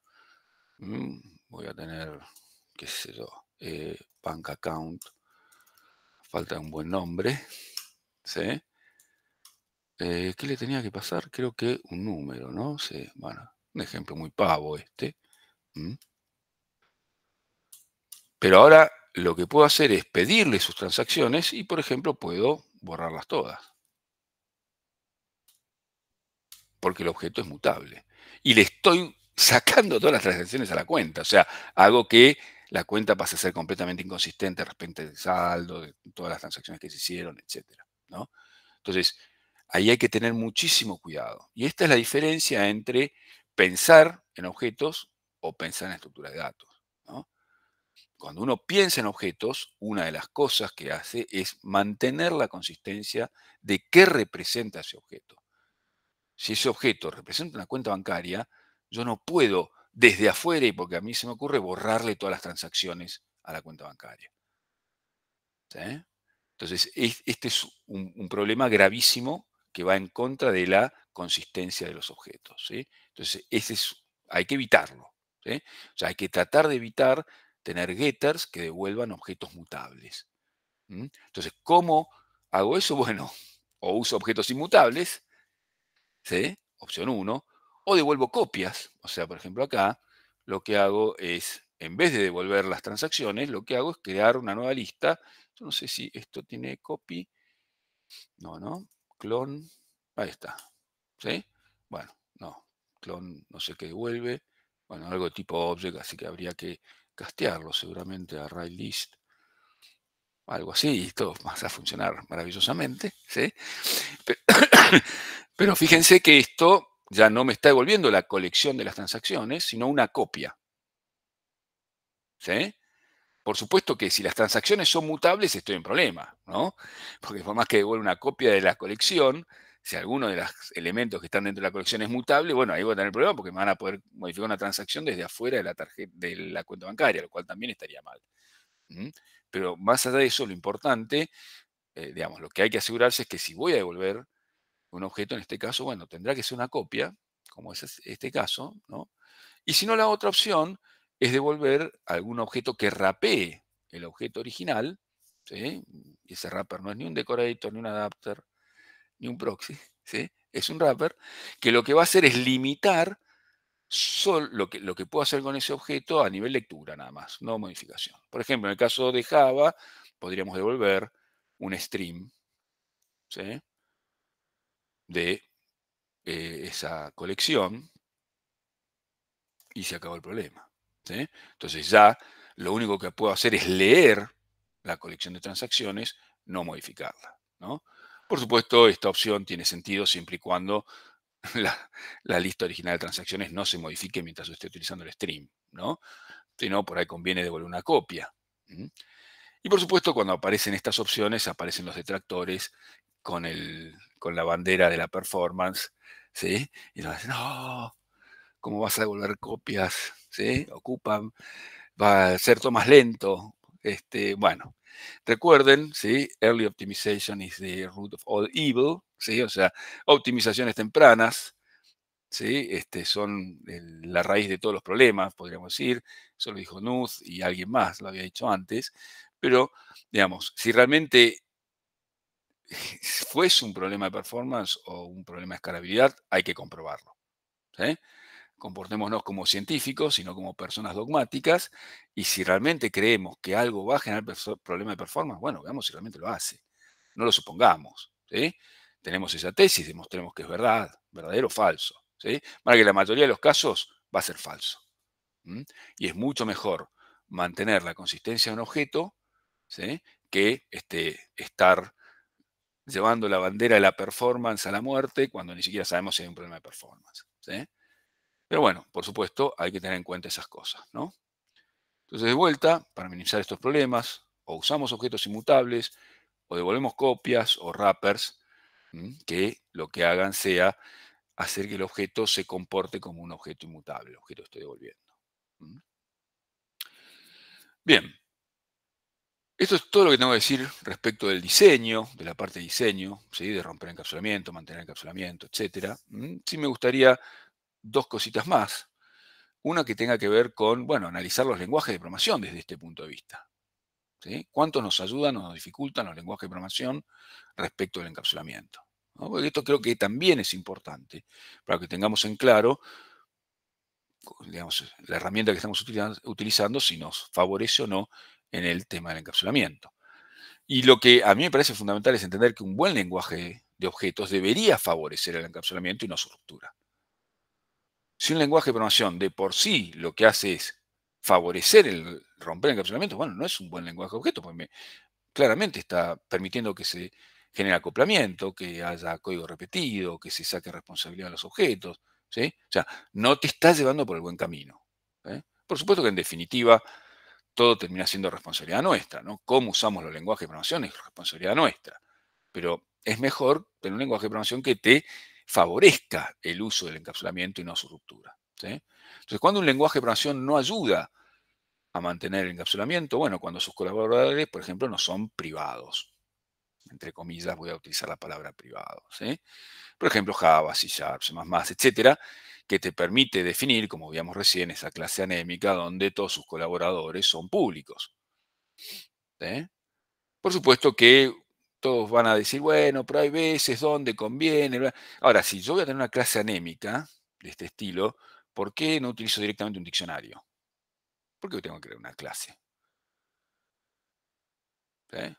Mm, voy a tener, qué sé yo, eh, bank account. Falta un buen nombre. ¿Sí? Eh, ¿Qué le tenía que pasar? Creo que un número, ¿no? Sí, bueno, un ejemplo muy pavo este. Pero ahora lo que puedo hacer es pedirle sus transacciones y, por ejemplo, puedo borrarlas todas. Porque el objeto es mutable. Y le estoy sacando todas las transacciones a la cuenta. O sea, hago que la cuenta pase a ser completamente inconsistente respecto del saldo, de todas las transacciones que se hicieron, etc. Entonces, ahí hay que tener muchísimo cuidado. Y esta es la diferencia entre pensar en objetos o pensar en estructura de datos. Cuando uno piensa en objetos, una de las cosas que hace es mantener la consistencia de qué representa ese objeto. Si ese objeto representa una cuenta bancaria, yo no puedo desde afuera, y porque a mí se me ocurre borrarle todas las transacciones a la cuenta bancaria. Entonces, este es un, problema gravísimo que va en contra de la consistencia de los objetos. Entonces, ese es, hay que evitarlo. O sea, hay que tratar de evitar tener getters que devuelvan objetos mutables. Entonces, ¿cómo hago eso? Bueno, o uso objetos inmutables, opción 1, o devuelvo copias. O sea, por ejemplo, acá lo que hago es, en vez de devolver las transacciones, lo que hago es crear una nueva lista. Yo no sé si esto tiene copy. No, no. Clon. Ahí está. ¿Sí? Bueno, no. Clon no sé qué devuelve. Bueno, algo tipo object, así que habría que castearlo seguramente a Algo así, y todo va a funcionar maravillosamente. ¿sí? pero fíjense que esto ya no me está devolviendo la colección de las transacciones, sino una copia. Por supuesto que si las transacciones son mutables estoy en problema, ¿no? Porque por más que devuelva una copia de la colección, si alguno de los elementos que están dentro de la colección es mutable, bueno, ahí voy a tener problema porque me van a poder modificar una transacción desde afuera de la, de la cuenta bancaria, lo cual también estaría mal. Pero más allá de eso, lo importante, eh, digamos, lo que hay que asegurarse es que si voy a devolver un objeto, en este caso, bueno, tendrá que ser una copia, como es este caso, ¿no? Y si no, la otra opción es devolver algún objeto que rapee el objeto original, ¿sí? Ese wrapper no es ni un decorator, ni un adapter, ni un proxy, ¿sí? Es un wrapper que lo que va a hacer es limitar solo lo, que, lo que puedo hacer con ese objeto a nivel lectura nada más, no modificación. Por ejemplo, en el caso de Java, podríamos devolver un stream, ¿sí? de eh, esa colección y se acabó el problema. Entonces ya lo único que puedo hacer es leer la colección de transacciones, no modificarla. ¿no? Por supuesto, esta opción tiene sentido siempre y cuando la, lista original de transacciones no se modifique mientras yo esté utilizando el stream, ¿no? Si no, por ahí conviene devolver una copia. Y por supuesto, cuando aparecen estas opciones, aparecen los detractores con el con la bandera de la performance, ¿sí? Y nos dicen, no, ¿cómo vas a devolver copias? ¿Sí? Ocupan, va a ser todo más lento. Este, bueno, recuerden, ¿sí? Early optimization is the root of all evil, ¿sí? O sea, optimizaciones tempranas, ¿sí? Este, son la raíz de todos los problemas, podríamos decir. Eso lo dijo Nuth y alguien más lo había dicho antes. Pero, digamos, si realmente fuese un problema de performance o un problema de escalabilidad, hay que comprobarlo. Comportémonos como científicos, sino como personas dogmáticas, y si realmente creemos que algo va a generar problema de performance, bueno, veamos si realmente lo hace. No lo supongamos. Tenemos esa tesis, demostremos que es verdad, verdadero o falso. ¿sí? Para que la mayoría de los casos va a ser falso. Y es mucho mejor mantener la consistencia de un objeto que este, estar llevando la bandera de la performance a la muerte cuando ni siquiera sabemos si hay un problema de performance. Pero bueno, por supuesto, hay que tener en cuenta esas cosas, Entonces, de vuelta, para minimizar estos problemas, o usamos objetos inmutables, o devolvemos copias o wrappers, que lo que hagan sea hacer que el objeto se comporte como un objeto inmutable, el objeto que estoy devolviendo. Bien, esto es todo lo que tengo que decir respecto del diseño, de la parte de diseño, de romper encapsulamiento, mantener encapsulamiento, etc. Mm, sí me gustaría dos cositas más. Una que tenga que ver con, bueno, analizar los lenguajes de programación desde este punto de vista. ¿Cuántos nos ayudan o nos dificultan los lenguajes de programación respecto del encapsulamiento? Porque esto creo que también es importante para que tengamos en claro digamos, la herramienta que estamos utilizando, si nos favorece o no en el tema del encapsulamiento. Y lo que a mí me parece fundamental es entender que un buen lenguaje de objetos debería favorecer el encapsulamiento y no su ruptura. Si un lenguaje de programación de por sí lo que hace es favorecer el romper el encapsulamiento, bueno, no es un buen lenguaje de objetos, porque claramente está permitiendo que se genere acoplamiento, que haya código repetido, que se saque responsabilidad de los objetos. ¿sí? O sea, no te estás llevando por el buen camino. ¿eh? Por supuesto que en definitiva todo termina siendo responsabilidad nuestra, ¿no? Cómo usamos los lenguajes de programación es responsabilidad nuestra. Pero es mejor tener un lenguaje de programación que te favorezca el uso del encapsulamiento y no su ruptura. Entonces, cuando un lenguaje de programación no ayuda a mantener el encapsulamiento, bueno, cuando sus colaboradores, por ejemplo, no son privados. Entre comillas, voy a utilizar la palabra privado. Por ejemplo, Java, C Sharp, C++, etcétera, que te permite definir, como veíamos recién, esa clase anémica donde todos sus colaboradores son públicos. ¿eh? Por supuesto que todos van a decir, bueno, pero hay veces donde conviene. Ahora, si yo voy a tener una clase anémica de este estilo, ¿por qué no utilizo directamente un diccionario? ¿Por qué tengo que crear una clase? ¿Eh?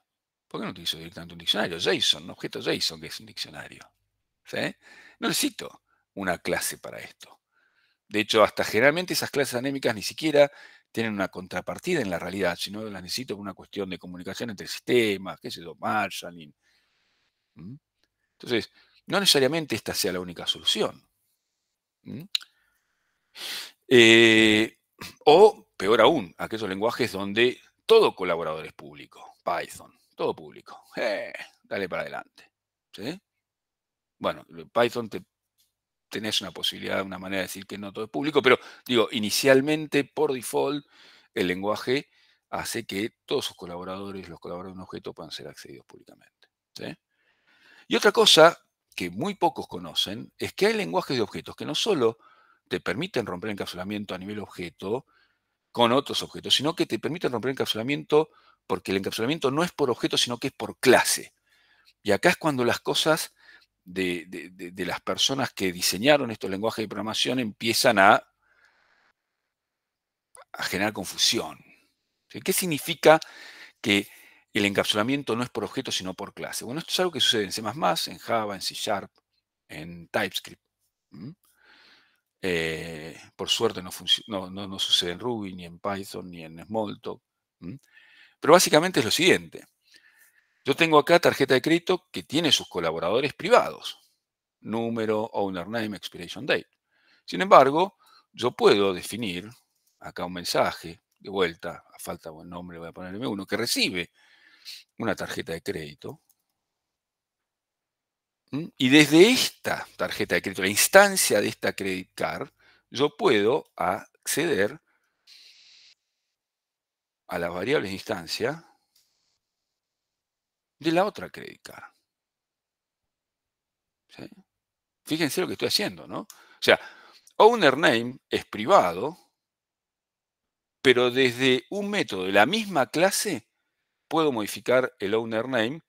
¿Por qué no utilizo directamente un diccionario? JSON, un objeto JSON que es un diccionario. No necesito una clase para esto. De hecho, hasta generalmente esas clases anémicas ni siquiera tienen una contrapartida en la realidad, sino las necesito por una cuestión de comunicación entre sistemas, qué sé yo, marshalling. ¿Mm? Entonces, no necesariamente esta sea la única solución. ¿Mm? Eh, o, peor aún, aquellos lenguajes donde todo colaborador es público, Python, todo público. Eh, dale para adelante. ¿sí? Bueno, Python te tenés una posibilidad, una manera de decir que no todo es público, pero digo, inicialmente, por default, el lenguaje hace que todos sus colaboradores, los colaboradores de un objeto, puedan ser accedidos públicamente. Y otra cosa que muy pocos conocen es que hay lenguajes de objetos que no solo te permiten romper el encapsulamiento a nivel objeto con otros objetos, sino que te permiten romper el encapsulamiento porque el encapsulamiento no es por objeto, sino que es por clase. Y acá es cuando las cosas de, las personas que diseñaron estos lenguajes de programación empiezan a, a generar confusión. ¿Qué significa que el encapsulamiento no es por objeto, sino por clase? Bueno, esto es algo que sucede en C, en Java, en C Sharp, en TypeScript. Eh, por suerte no, no, sucede en Ruby, ni en Python, ni en Smalltalk. Pero básicamente es lo siguiente. Yo tengo acá tarjeta de crédito que tiene sus colaboradores privados, número, owner name, expiration date. Sin embargo, yo puedo definir acá un mensaje, de vuelta, a falta buen nombre voy a ponerme uno, que recibe una tarjeta de crédito. Y desde esta tarjeta de crédito, la instancia de esta credit card, yo puedo acceder a las variables de instancia de la otra credit Fíjense lo que estoy haciendo, ¿no? O sea, owner name es privado, pero desde un método de la misma clase puedo modificar el owner name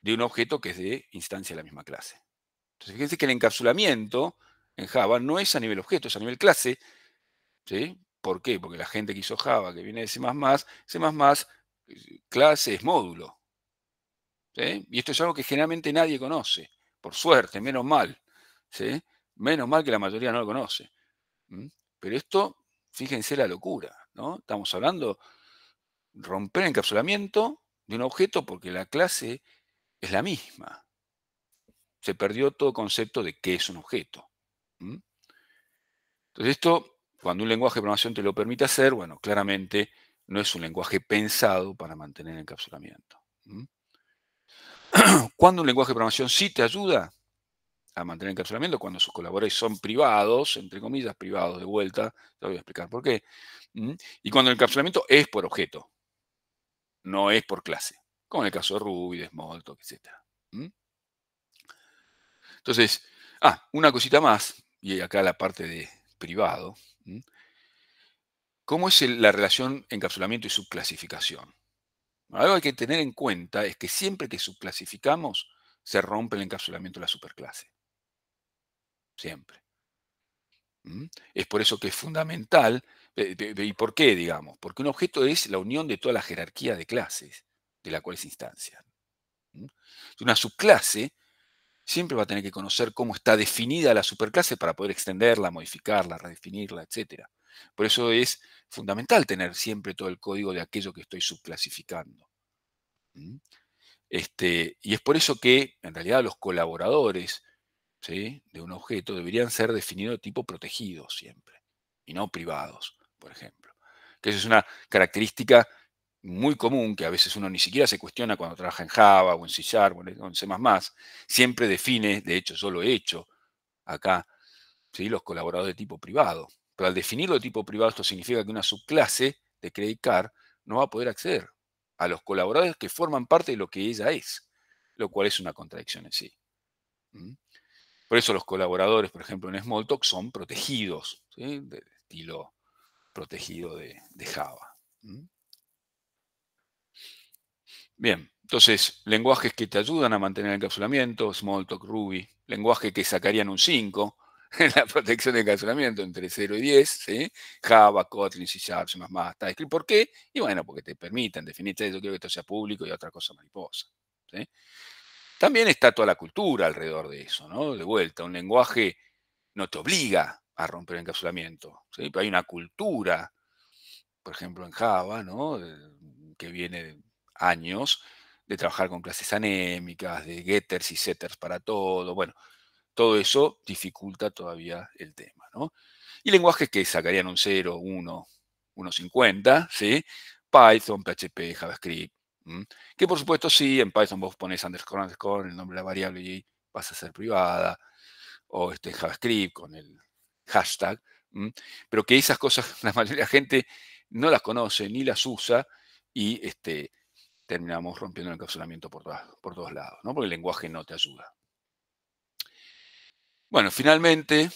de un objeto que es de instancia de la misma clase. Entonces, fíjense que el encapsulamiento en Java no es a nivel objeto, es a nivel clase. ¿sí? ¿Por qué? Porque la gente que hizo Java, que viene de C++, C++ clase es módulo. Y esto es algo que generalmente nadie conoce, por suerte, menos mal. Menos mal que la mayoría no lo conoce. Pero esto, fíjense la locura, ¿no? Estamos hablando romper el encapsulamiento de un objeto porque la clase es la misma. Se perdió todo concepto de qué es un objeto. Entonces esto, cuando un lenguaje de programación te lo permite hacer, bueno, claramente no es un lenguaje pensado para mantener el encapsulamiento. Cuando un lenguaje de programación sí te ayuda a mantener encapsulamiento, cuando sus colaboradores son privados, entre comillas, privados de vuelta, te voy a explicar por qué, y cuando el encapsulamiento es por objeto, no es por clase, como en el caso de Ruby, de Smalltalk, etc. Entonces, ah, una cosita más, y acá la parte de privado, ¿cómo es la relación encapsulamiento y subclasificación? Algo que hay que tener en cuenta es que siempre que subclasificamos, se rompe el encapsulamiento de la superclase. Siempre. ¿Mm? Es por eso que es fundamental, eh, ¿y por qué, digamos? Porque un objeto es la unión de toda la jerarquía de clases de la cual se instancia. ¿Mm? Una subclase siempre va a tener que conocer cómo está definida la superclase para poder extenderla, modificarla, redefinirla, etc. Por eso es fundamental tener siempre todo el código de aquello que estoy subclasificando. Este, y es por eso que, en realidad, los colaboradores de un objeto deberían ser definidos de tipo protegido siempre, y no privados, por ejemplo. Que es una característica muy común que a veces uno ni siquiera se cuestiona cuando trabaja en Java o en C Sharp o en C++. Siempre define, de hecho yo lo he hecho acá, los colaboradores de tipo privado. Pero al definirlo tipo privado, esto significa que una subclase de credit card no va a poder acceder a los colaboradores que forman parte de lo que ella es, lo cual es una contradicción en sí. ¿Mm? Por eso los colaboradores, por ejemplo, en Smalltalk son protegidos, de estilo protegido de, Java. ¿Mm? Bien, entonces, lenguajes que te ayudan a mantener el encapsulamiento, Smalltalk, Ruby, lenguaje que sacarían un 5, la protección de encapsulamiento entre 0 y 10, Java, Kotlin, C Sharp, C++, TypeScript. ¿Por qué? Y bueno, porque te permiten, definirte, yo quiero que esto sea público y otra cosa mariposa. También está toda la cultura alrededor de eso, ¿no? De vuelta, un lenguaje no te obliga a romper el encapsulamiento, Pero hay una cultura, por ejemplo, en Java, ¿no? Que viene de años de trabajar con clases anémicas, de getters y setters para todo, bueno, todo eso dificulta todavía el tema. ¿no? Y lenguajes que sacarían un 0, 1, 1.50, ¿sí? Python, PHP, JavaScript, que por supuesto sí, en Python vos pones underscore, underscore, el nombre de la variable y vas a ser privada, o este, JavaScript con el hashtag, pero que esas cosas la mayoría de la gente no las conoce ni las usa y este, terminamos rompiendo el encapsulamiento por, por todos lados, ¿no? porque el lenguaje no te ayuda. Bueno, finalmente,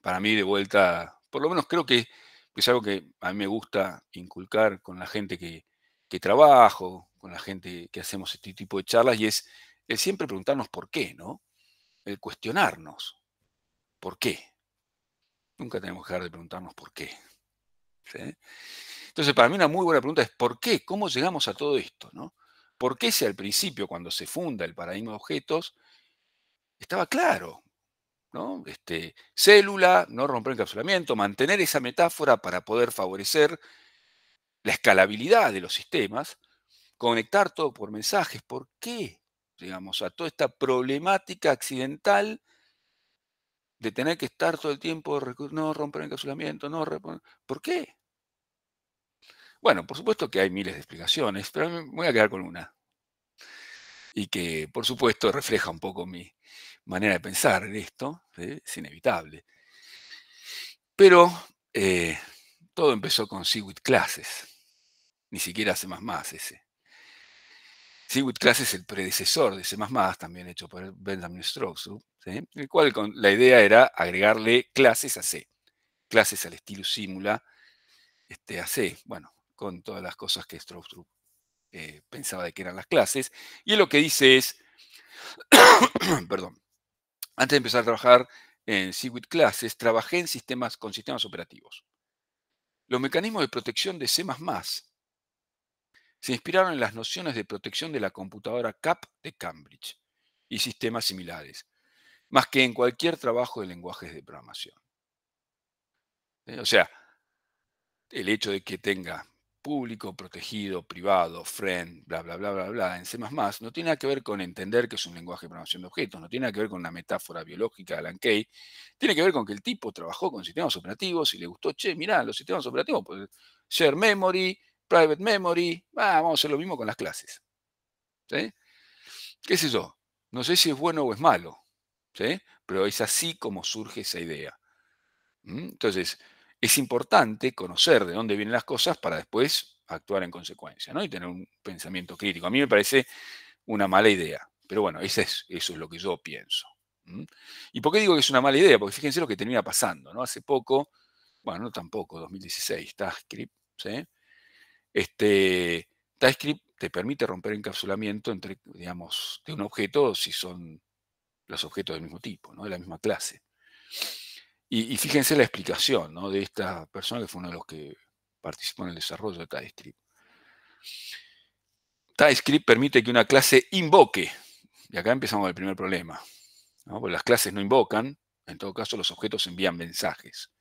para mí de vuelta, por lo menos creo que es algo que a mí me gusta inculcar con la gente que, trabajo, con la gente que hacemos este tipo de charlas, y es el siempre preguntarnos por qué, ¿no? El cuestionarnos. ¿Por qué? Nunca tenemos que dejar de preguntarnos por qué. Entonces, para mí una muy buena pregunta es ¿por qué? ¿Cómo llegamos a todo esto? ¿no? ¿Por qué si al principio, cuando se funda el paradigma de objetos, estaba claro ¿no? Este, célula, no romper encapsulamiento, mantener esa metáfora para poder favorecer la escalabilidad de los sistemas, conectar todo por mensajes. ¿Por qué? Digamos, a toda esta problemática accidental de tener que estar todo el tiempo, no romper encapsulamiento, no ¿Por qué? Bueno, por supuesto que hay miles de explicaciones, pero me voy a quedar con una. Y que, por supuesto, refleja un poco mi, manera de pensar en esto, es inevitable. Pero eh, todo empezó con Sigwit Classes, ni siquiera C++ ese. Sigwit Classes es el predecesor de C++, también hecho por Benjamin Stroessel, el cual con, la idea era agregarle clases a C, clases al estilo Simula este, a C, bueno, con todas las cosas que Stroessel eh, pensaba de que eran las clases, y lo que dice es, perdón, antes de empezar a trabajar en with Classes, trabajé en sistemas, con sistemas operativos. Los mecanismos de protección de C++ se inspiraron en las nociones de protección de la computadora CAP de Cambridge y sistemas similares, más que en cualquier trabajo de lenguajes de programación. ¿Eh? O sea, el hecho de que tenga público, protegido, privado, friend, bla, bla, bla, bla, bla, en C++, no tiene que ver con entender que es un lenguaje de programación de objetos, no tiene que ver con la metáfora biológica de Alan Kay, tiene que ver con que el tipo trabajó con sistemas operativos y le gustó, che, mirá, los sistemas operativos, pues, share memory, private memory, vamos a hacer lo mismo con las clases. ¿Qué sé yo? No sé si es bueno o es malo, pero es así como surge esa idea. Entonces, es importante conocer de dónde vienen las cosas para después actuar en consecuencia, ¿no? Y tener un pensamiento crítico. A mí me parece una mala idea. Pero bueno, eso es, eso es lo que yo pienso. ¿Y por qué digo que es una mala idea? Porque fíjense lo que termina pasando, ¿no? Hace poco, bueno, no tampoco, 2016, TypeScript, ¿sí? Este, TypeScript te permite romper encapsulamiento entre, digamos, de un objeto si son los objetos del mismo tipo, ¿no? De la misma clase. Y, fíjense la explicación de esta persona que fue uno de los que participó en el desarrollo de TypeScript. TypeScript permite que una clase invoque. Y acá empezamos el primer problema. Porque las clases no invocan, en todo caso los objetos envían mensajes.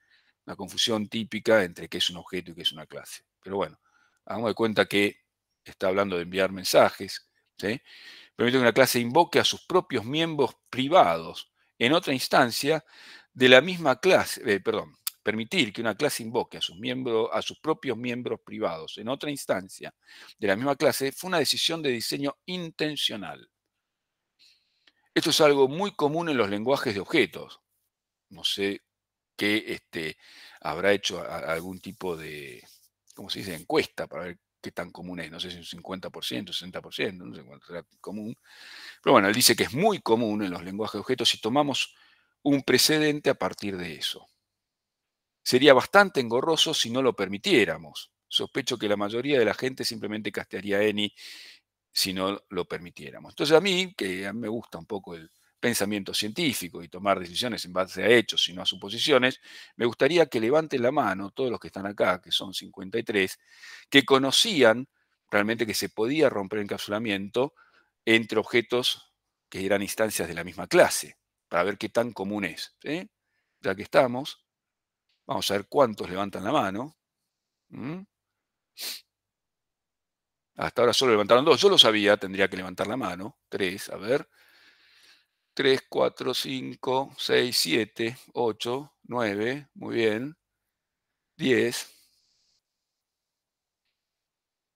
Una confusión típica entre qué es un objeto y qué es una clase. Pero bueno, hagamos de cuenta que está hablando de enviar mensajes. Permite que una clase invoque a sus propios miembros privados en otra instancia de la misma clase, eh, perdón, permitir que una clase invoque a sus, miembros, a sus propios miembros privados en otra instancia de la misma clase fue una decisión de diseño intencional. Esto es algo muy común en los lenguajes de objetos. No sé qué este, habrá hecho algún tipo de, ¿cómo se dice?, encuesta para ver qué tan común es. No sé si un 50%, 60%, no sé cuánto será común. Pero bueno, él dice que es muy común en los lenguajes de objetos si tomamos un precedente a partir de eso. Sería bastante engorroso si no lo permitiéramos. Sospecho que la mayoría de la gente simplemente castearía ENI si no lo permitiéramos. Entonces a mí, que me gusta un poco el pensamiento científico y tomar decisiones en base a hechos y no a suposiciones, me gustaría que levanten la mano todos los que están acá, que son 53, que conocían realmente que se podía romper el encapsulamiento entre objetos que eran instancias de la misma clase para ver qué tan común es. Ya que estamos, vamos a ver cuántos levantan la mano. Hasta ahora solo levantaron dos. Yo lo sabía, tendría que levantar la mano. 3. a ver. 3, 4, 5, 6, 7, 8, 9, muy bien. 10,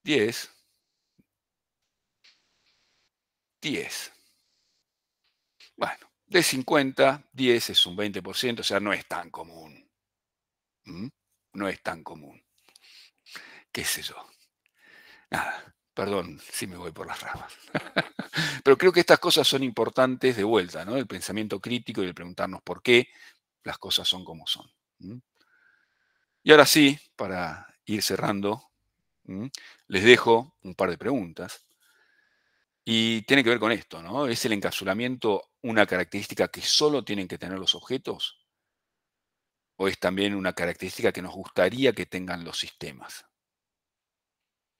10, 10. Bueno, de 50, 10 es un 20%, o sea, no es tan común. ¿Mm? No es tan común. ¿Qué sé yo? Nada, perdón si me voy por las ramas. Pero creo que estas cosas son importantes de vuelta, ¿no? El pensamiento crítico y el preguntarnos por qué las cosas son como son. Y ahora sí, para ir cerrando, les dejo un par de preguntas. Y tiene que ver con esto, ¿no? ¿Es el encapsulamiento una característica que solo tienen que tener los objetos? ¿O es también una característica que nos gustaría que tengan los sistemas?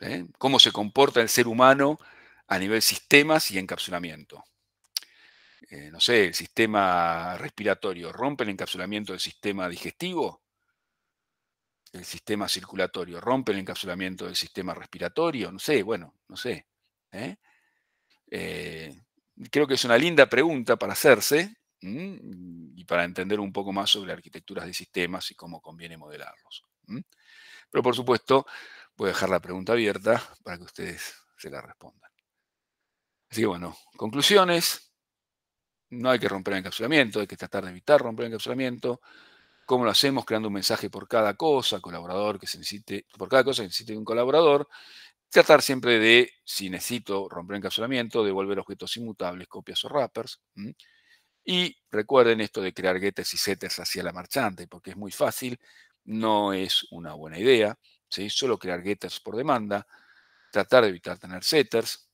¿Eh? ¿Cómo se comporta el ser humano a nivel sistemas y encapsulamiento? Eh, no sé, el sistema respiratorio rompe el encapsulamiento del sistema digestivo, el sistema circulatorio rompe el encapsulamiento del sistema respiratorio, no sé, bueno, no sé. ¿eh? eh Creo que es una linda pregunta para hacerse y para entender un poco más sobre arquitecturas de sistemas y cómo conviene modelarlos. Pero por supuesto, voy a dejar la pregunta abierta para que ustedes se la respondan. Así que bueno, conclusiones. No hay que romper el encapsulamiento, hay que tratar de evitar romper el encapsulamiento. ¿Cómo lo hacemos? Creando un mensaje por cada cosa, colaborador que se necesite, por cada cosa que necesite un colaborador, Tratar siempre de, si necesito romper encapsulamiento, devolver objetos inmutables, copias o wrappers. Y recuerden esto de crear getters y setters hacia la marchante, porque es muy fácil, no es una buena idea. Solo crear getters por demanda, tratar de evitar tener setters.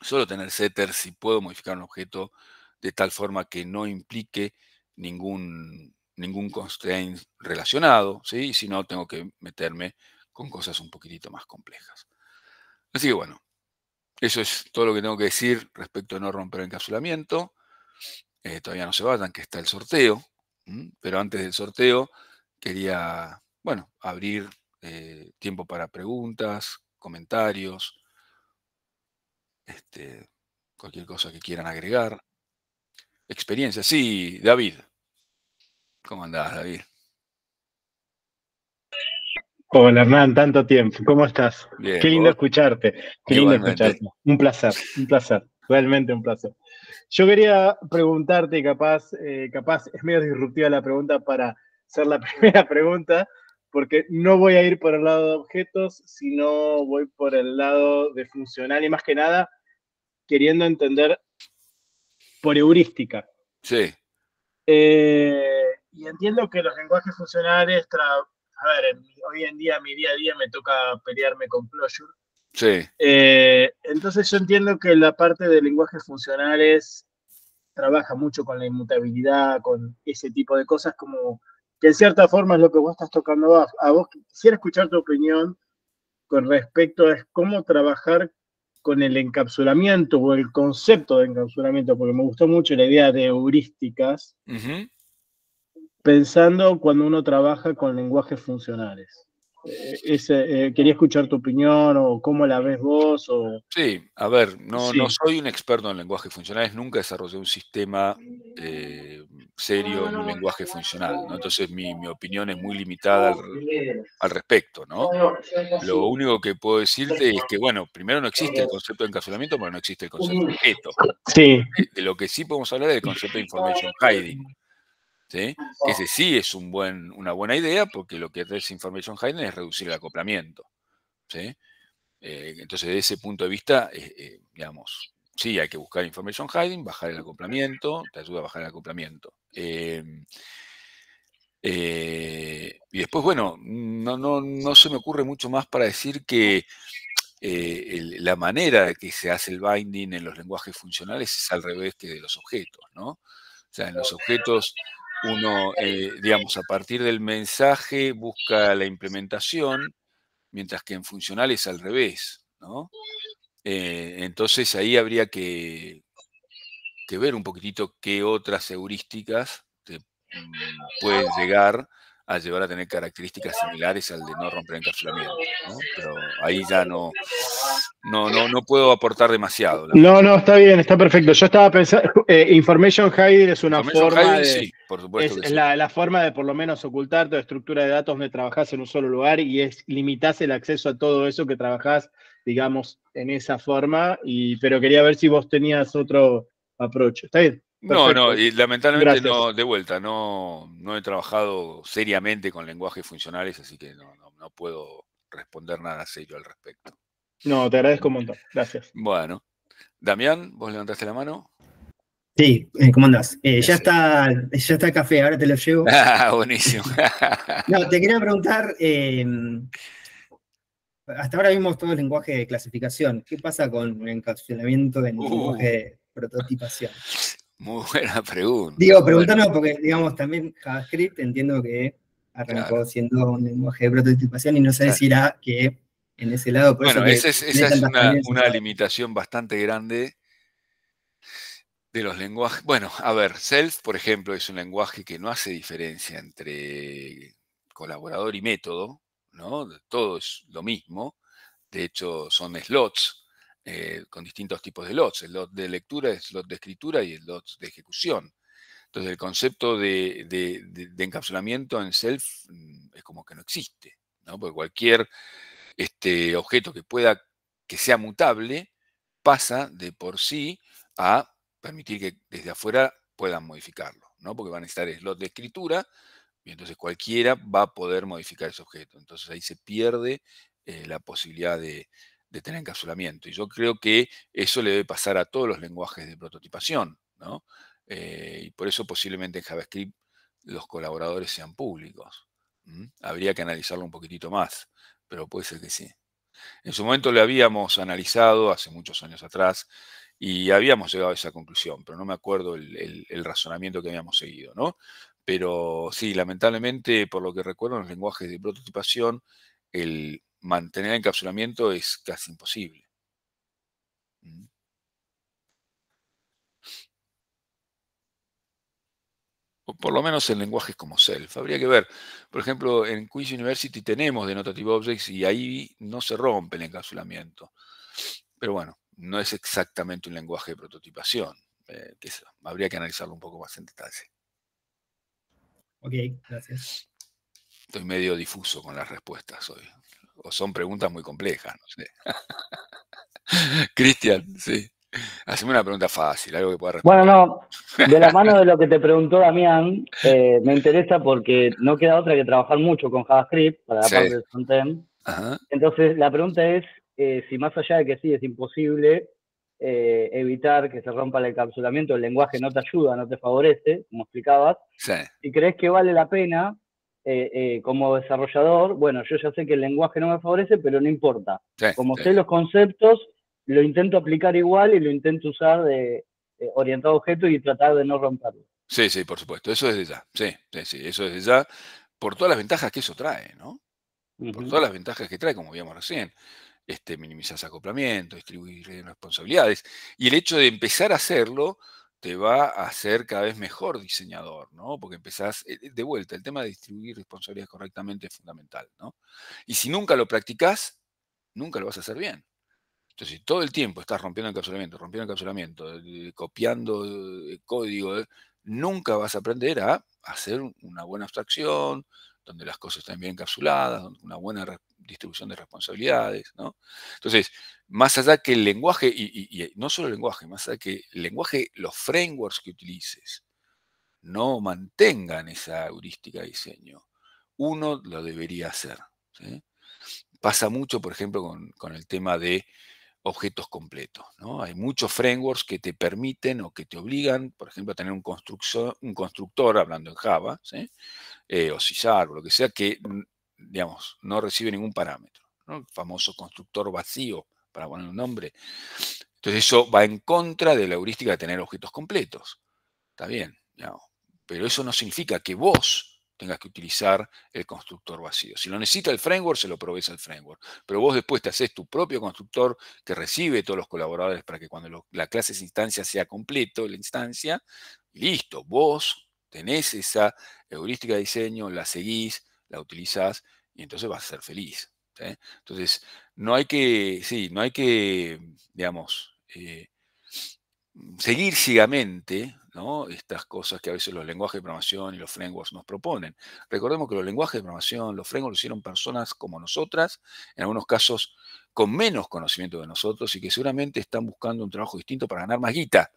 Solo tener setters si puedo modificar un objeto de tal forma que no implique ningún, ningún constraint relacionado, ¿sí? si no, tengo que meterme con cosas un poquitito más complejas. Así que bueno, eso es todo lo que tengo que decir respecto a no romper el encapsulamiento. Eh, todavía no se vayan, que está el sorteo. Pero antes del sorteo quería, bueno, abrir eh, tiempo para preguntas, comentarios, este, cualquier cosa que quieran agregar. Experiencia, sí, David. ¿Cómo andás, David?
Hola Hernán, tanto tiempo. ¿Cómo estás?
Qué lindo escucharte.
Qué lindo escucharte. Un placer, un placer. Realmente un placer. Yo quería preguntarte, capaz, eh, capaz es medio disruptiva la pregunta para ser la primera pregunta, porque no voy a ir por el lado de objetos, sino voy por el lado de funcional y más que nada queriendo entender por heurística.
Sí. Eh,
y entiendo que los lenguajes funcionales tra a ver, hoy en día, mi día a día me toca pelearme con Closure. Sí. Eh, entonces yo entiendo que la parte de lenguajes funcionales trabaja mucho con la inmutabilidad, con ese tipo de cosas, como que en cierta forma es lo que vos estás tocando a, vos. Quisiera escuchar tu opinión con respecto a cómo trabajar con el encapsulamiento o el concepto de encapsulamiento, porque me gustó mucho la idea de heurísticas pensando cuando uno trabaja con lenguajes funcionales. Eh, eh, quería escuchar tu opinión o cómo la ves vos. O...
Sí, a ver, no, no soy un experto en lenguajes funcionales, nunca desarrollé un sistema eh, serio en un lenguaje funcional, entonces mi, opinión es muy limitada al, respecto. ¿no? Lo único que puedo decirte es que, bueno, primero no existe el concepto de encapsulamiento, pero no existe el concepto de objeto. lo que sí podemos hablar es el concepto de information hiding ¿sí? Oh. Ese sí es un buen, una buena idea porque lo que es Information Hiding es reducir el acoplamiento. Eh, entonces, desde ese punto de vista, eh, digamos, sí hay que buscar Information Hiding, bajar el acoplamiento, te ayuda a bajar el acoplamiento. Em, eh, y después, bueno, no, se me ocurre mucho más para decir que la manera que se hace el binding en los lenguajes funcionales es al revés que de los objetos, ¿no? O sea, en los objetos uno, eh, digamos, a partir del mensaje busca la implementación, mientras que en funcional es al revés, ¿no? Eh, entonces ahí habría que, que, ver un poquitito qué otras heurísticas mm, pueden llegar a llevar a tener características similares al de no romper encapsulamiento. ¿no? Pero ahí ya no, no, no, no puedo aportar demasiado.
No, no, está bien, está perfecto. Yo estaba pensando, eh, Information hiding es una forma de, Es, la, forma de por lo menos ocultar tu estructura de datos donde trabajás en un solo lugar y es limitas el acceso a todo eso que trabajás, digamos, en esa forma. Y, pero quería ver si vos tenías otro approach. Está bien. No, no, y lamentablemente no,
de vuelta, no, he trabajado seriamente con lenguajes funcionales, así que no, no puedo responder nada serio al respecto. No, te agradezco un montón. Gracias. Bueno. Damián, vos levantaste la mano.
Sí, eh, ¿cómo andás? Eh,
ya,
está, ya está el café, ahora te lo llevo. Ah, buenísimo. no, te quería
preguntar, eh, hasta ahora vimos todo el lenguaje de clasificación. ¿Qué pasa con el encapsulamiento del uh. lenguaje de prototipación?
Muy buena pregunta. Digo, pregúntanos,
porque, digamos, también JavaScript entiendo que arrancó siendo un lenguaje de prototipación y no se decirá que ese lado. bueno, esa, es una,
limitación bastante grande de los lenguajes. Bueno, a ver, self, por ejemplo, es un lenguaje que no hace diferencia entre colaborador y método, ¿no? Todo es lo mismo. De hecho, son slots eh, con distintos tipos de slots. Slot de lectura, slot de escritura y el slot de ejecución. Entonces, el concepto de, de encapsulamiento en self mm, es como que no existe, ¿no? Porque cualquier este objeto que pueda, que sea mutable, pasa de por sí a permitir que desde afuera puedan modificarlo, ¿no? Porque van a estar slot de escritura, y entonces cualquiera va a poder modificar ese objeto. Entonces ahí se pierde eh, la posibilidad de, tener encapsulamiento. Y yo creo que eso le debe pasar a todos los lenguajes de prototipación, ¿no? Eh, y por eso posiblemente en JavaScript los colaboradores sean públicos. Habría que analizarlo un poquitito más pero puede ser que sí. En su momento le habíamos analizado hace muchos años atrás y habíamos llegado a esa conclusión, pero no me acuerdo el, razonamiento que habíamos seguido, ¿no? Pero sí, lamentablemente, por lo que recuerdo en los lenguajes de prototipación, el mantener el encapsulamiento es casi imposible. ¿Mm? por lo menos en lenguajes como self. Habría que ver, por ejemplo, en Queen's University tenemos denotative objects y ahí no se rompe el encapsulamiento. Pero bueno, no es exactamente un lenguaje de prototipación. Eh, habría que analizarlo un poco más en detalle.
Ok, gracias.
Estoy medio difuso con las respuestas hoy. O son preguntas muy complejas, no sé. Cristian, sí. Haceme una pregunta fácil, algo que pueda responder. Bueno, no, de la
mano de lo que te preguntó Damián, eh, me interesa porque no queda otra que trabajar mucho con JavaScript para la parte del frontend. Entonces, la pregunta es eh, si más allá de que sí es imposible eh, evitar que se rompa el encapsulamiento, el lenguaje no te ayuda, no te favorece, como explicabas, y crees que vale la pena como desarrollador, bueno, yo ya sé que el lenguaje no me favorece, pero no importa. como sé los conceptos, lo intento aplicar igual y lo intento usar de, orientar orientado a objeto y tratar de no romperlo.
Sí, sí, por supuesto, eso desde ya, sí, sí, sí, eso desde ya, por todas las ventajas que eso trae, ¿no? Por todas las ventajas que trae, como vimos recién, este, minimizás acoplamiento, distribuir responsabilidades, y el hecho de empezar a hacerlo te va a hacer cada vez mejor diseñador, ¿no? Porque empezás, eh, eh, de vuelta, el tema de distribuir responsabilidades correctamente es fundamental, ¿no? Y si nunca lo practicás, nunca lo vas a hacer bien. Entonces, si todo el tiempo estás rompiendo encapsulamiento, rompiendo encapsulamiento, eh, copiando el eh, código, eh, nunca vas a aprender a hacer una buena abstracción, donde las cosas estén bien encapsuladas, una buena distribución de responsabilidades. Entonces, más allá que el lenguaje, y, no solo el lenguaje, más allá que el lenguaje, los frameworks que utilices, no mantengan esa heurística de diseño. Uno lo debería hacer. Pasa mucho, por ejemplo, con el tema de objetos completos. ¿no? Hay muchos frameworks que te permiten o que te obligan, por ejemplo, a tener un, un constructor, hablando en Java, eh, o CISAR, o lo que sea, que, digamos, no recibe ningún parámetro. El famoso constructor vacío, para poner un nombre. Entonces eso va en contra de la heurística de tener objetos completos. Está bien, pero eso no significa que vos tengas que utilizar el constructor vacío. Si lo necesita el framework, se lo provees el framework. Pero vos después te haces tu propio constructor que recibe todos los colaboradores para que cuando la clase de instancia sea completo, la instancia, listo, vos tenés esa heurística de diseño, la seguís, la utilizás y entonces vas a ser feliz. Entonces, no hay que, sí, no hay que, digamos, eh, seguir ciegamente ¿no? estas cosas que a veces los lenguajes de programación y los frameworks nos proponen. Recordemos que los lenguajes de programación, los frameworks, lo hicieron personas como nosotras, en algunos casos con menos conocimiento de nosotros y que seguramente están buscando un trabajo distinto para ganar más guita.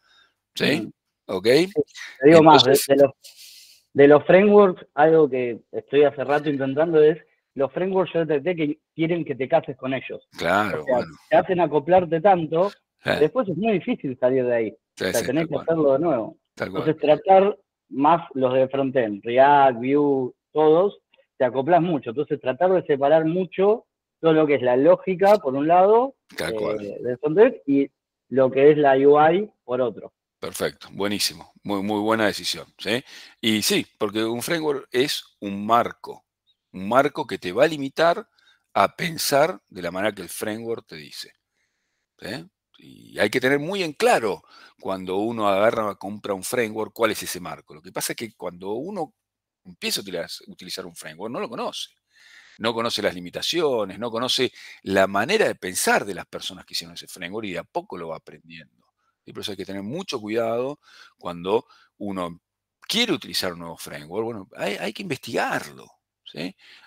¿Sí? Mm. ¿Ok? te digo más, de, los, frameworks, algo que estoy hace rato intentando es
los frameworks yo que quieren que te cases con ellos.
Claro. O
Te hacen acoplarte tanto, después es muy difícil salir de ahí. o sea, tenés que hacerlo de nuevo. Entonces, tratar más los de frontend, React, Vue, todos, te acoplas mucho. Entonces, tratar de separar mucho todo lo que es la lógica, por un lado,
eh,
frontend, y lo que es la UI, por otro.
Perfecto, buenísimo, muy, muy buena decisión. Y sí, porque un framework es un marco, un marco que te va a limitar a pensar de la manera que el framework te dice. ¿sí? Y hay que tener muy en claro cuando uno agarra, compra un framework, cuál es ese marco. Lo que pasa es que cuando uno empieza a utilizar un framework, no lo conoce. No conoce las limitaciones, no conoce la manera de pensar de las personas que hicieron ese framework y de a poco lo va aprendiendo. Y por eso hay que tener mucho cuidado cuando uno quiere utilizar un nuevo framework. Bueno, hay que investigarlo.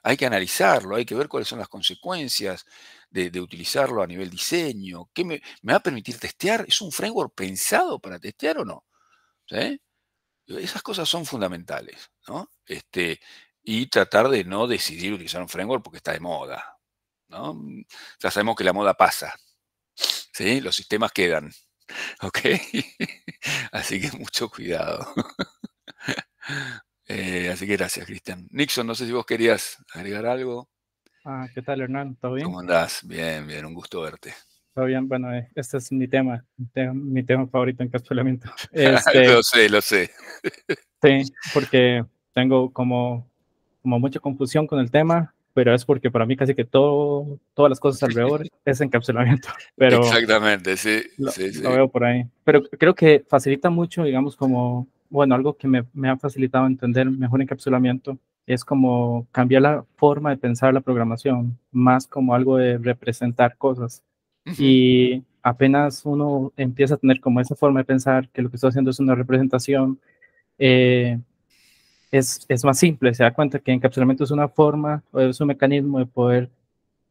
Hay que analizarlo, hay que ver cuáles son las consecuencias de, utilizarlo a nivel diseño. ¿Qué me, va a permitir testear? ¿Es un framework pensado para testear o no? Esas cosas son fundamentales, Este, y tratar de no decidir utilizar un framework porque está de moda. Mm, ya sabemos que la moda pasa. Los sistemas quedan. Así que mucho cuidado. Eh, así que gracias, Cristian. Nixon, no sé si vos querías agregar algo.
Ah, ¿qué tal, Hernán? ¿Todo bien? ¿Cómo
andás? Bien, bien, un gusto verte.
Todo bien, bueno, eh, este es mi tema, mi tema favorito en encapsulamiento. Este este lo sé, lo sé. sí, porque tengo como, como mucha confusión con el tema, pero es porque para mí casi que todo, todas las cosas alrededor es encapsulamiento. Pero
Exactamente, sí, sí. lo veo
por ahí. Pero creo que facilita mucho, digamos, como bueno, algo que me, ha facilitado entender mejor encapsulamiento es como cambiar la forma de pensar la programación, más como algo de representar cosas. Y apenas uno empieza a tener como esa forma de pensar que lo que está haciendo es una representación, eh, es, es, más simple, se da cuenta que encapsulamiento es una forma o es un mecanismo de poder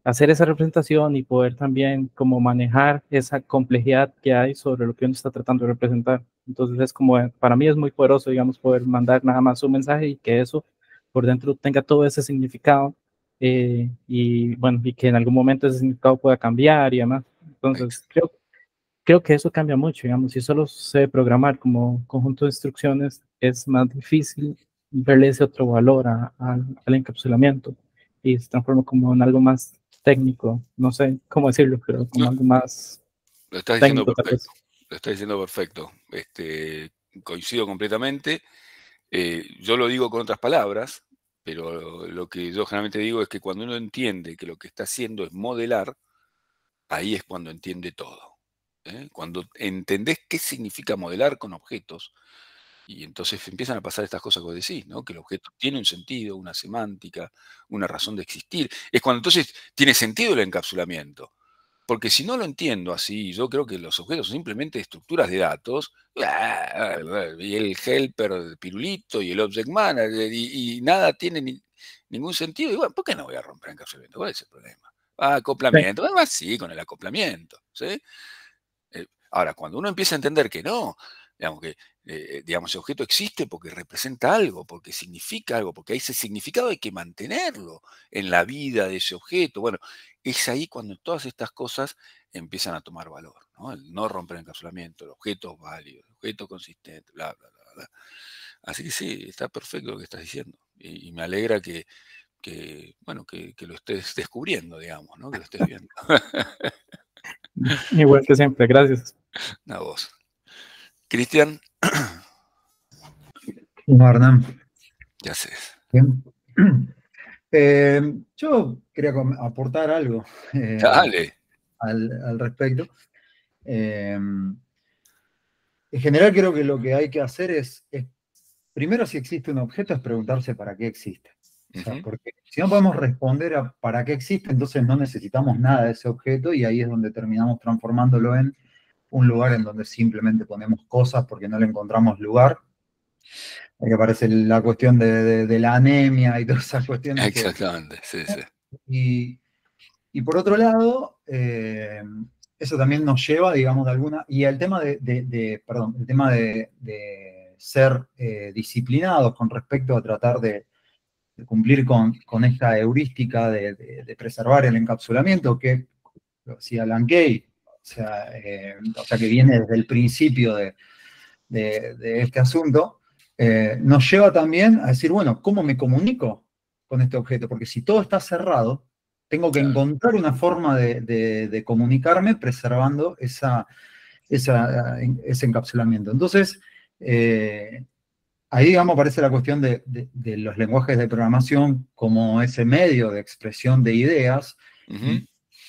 hacer esa representación y poder también como manejar esa complejidad que hay sobre lo que uno está tratando de representar. Entonces es como, eh, para mí es muy poderoso, digamos, poder mandar nada más un mensaje y que eso por dentro tenga todo ese significado eh, y bueno, y que en algún momento ese significado pueda cambiar y demás. Entonces creo, creo que eso cambia mucho, digamos, si solo se programar como conjunto de instrucciones es más difícil verle ese otro valor al encapsulamiento y se transforma como en algo más técnico, no sé cómo decirlo, pero como algo más.
Lo estás diciendo perfecto. Lo estás diciendo perfecto. Este, coincido completamente. Eh, yo lo digo con otras palabras, pero lo que yo generalmente digo es que cuando uno entiende que lo que está haciendo es modelar, ahí es cuando entiende todo. ¿eh? Cuando entendés qué significa modelar con objetos, y entonces empiezan a pasar estas cosas que vos decís, ¿no? Que el objeto tiene un sentido, una semántica, una razón de existir. Es cuando entonces tiene sentido el encapsulamiento. Porque si no lo entiendo así, yo creo que los objetos son simplemente estructuras de datos, y el helper el pirulito y el object manager, y, nada tiene ningún sentido. Y bueno, ¿por qué no voy a romper el encapsulamiento? ¿Cuál es el problema? Ah, ¿Acoplamiento? acoplamiento, sí. con el acoplamiento. ¿sí? Eh, ahora, cuando uno empieza a entender que no, digamos que eh, digamos, ese objeto existe porque representa algo, porque significa algo, porque hay ese significado hay que mantenerlo en la vida de ese objeto. Bueno, es ahí cuando todas estas cosas empiezan a tomar valor, ¿no? El no romper el encapsulamiento, el objeto válido, el objeto consistente, bla, bla, bla, Así que sí, está perfecto lo que estás diciendo. Y, me alegra que, bueno, que, lo estés descubriendo, digamos, ¿no? Que lo estés viendo. Igual que siempre, gracias. Una vos. Cristian, Ya sé. Eh,
yo quería aportar algo eh, Al, respecto. Eh, en general creo que lo que hay que hacer es, primero si existe un objeto, es preguntarse para qué existe. Porque si no podemos responder a para qué existe, entonces no necesitamos nada de ese objeto y ahí es donde terminamos transformándolo en un lugar en donde simplemente ponemos cosas porque no le encontramos lugar. Ahí aparece la cuestión de, la anemia y todas esas cuestiones.
Exactamente, sí, sí.
Y, por otro lado, eh, eso también nos lleva, digamos, de alguna. Y al tema de, perdón, el tema de, ser eh, disciplinados con respecto a tratar de, cumplir con, con, esta heurística de, preservar el encapsulamiento, que lo decía Lankey, eh, o sea, sea que viene desde el principio de, este asunto, eh, nos lleva también a decir, bueno, ¿cómo me comunico con este objeto? Porque si todo está cerrado, tengo que encontrar una forma de, comunicarme preservando esa, ese encapsulamiento. Entonces, eh, ahí, digamos, aparece la cuestión de, los lenguajes de programación como ese medio de expresión de ideas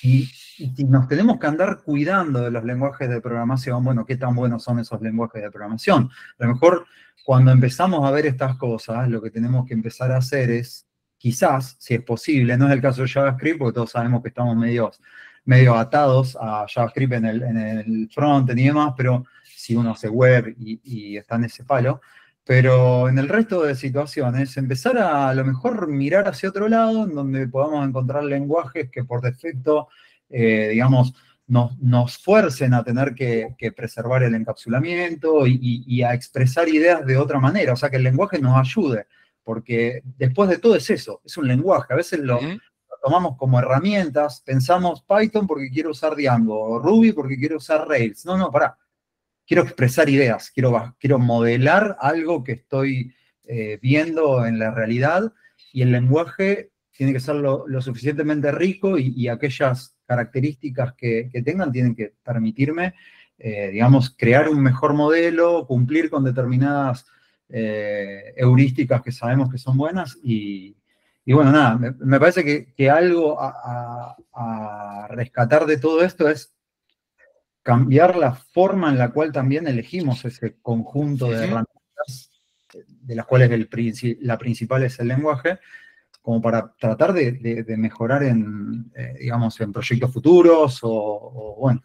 y, y nos tenemos que andar cuidando de los lenguajes de programación, bueno, qué tan buenos son esos lenguajes de programación. A lo mejor cuando empezamos a ver estas cosas, lo que tenemos que empezar a hacer es, quizás, si es posible, no es el caso de JavaScript, porque todos sabemos que estamos medios, medio atados a JavaScript en el, en front y demás, pero si uno hace web y, y está en ese palo, pero en el resto de situaciones, empezar a, a lo mejor mirar hacia otro lado, en donde podamos encontrar lenguajes que por defecto eh, digamos, nos, nos, fuercen a tener que, preservar el encapsulamiento y, a expresar ideas de otra manera, o sea, que el lenguaje nos ayude, porque después de todo es eso, es un lenguaje, a veces lo, tomamos como herramientas, pensamos Python porque quiero usar Django, o Ruby porque quiero usar Rails, no, no, pará, quiero expresar ideas, quiero, quiero modelar algo que estoy eh, viendo en la realidad y el lenguaje tiene que ser lo, suficientemente rico y, aquellas características que, tengan tienen que permitirme, eh, digamos, crear un mejor modelo, cumplir con determinadas eh, heurísticas que sabemos que son buenas y, bueno, nada, me, parece que, algo a, rescatar de todo esto es cambiar la forma en la cual también elegimos ese conjunto de herramientas, de las cuales la principal es el lenguaje, como para tratar de, mejorar en, eh, digamos, en proyectos futuros o, bueno.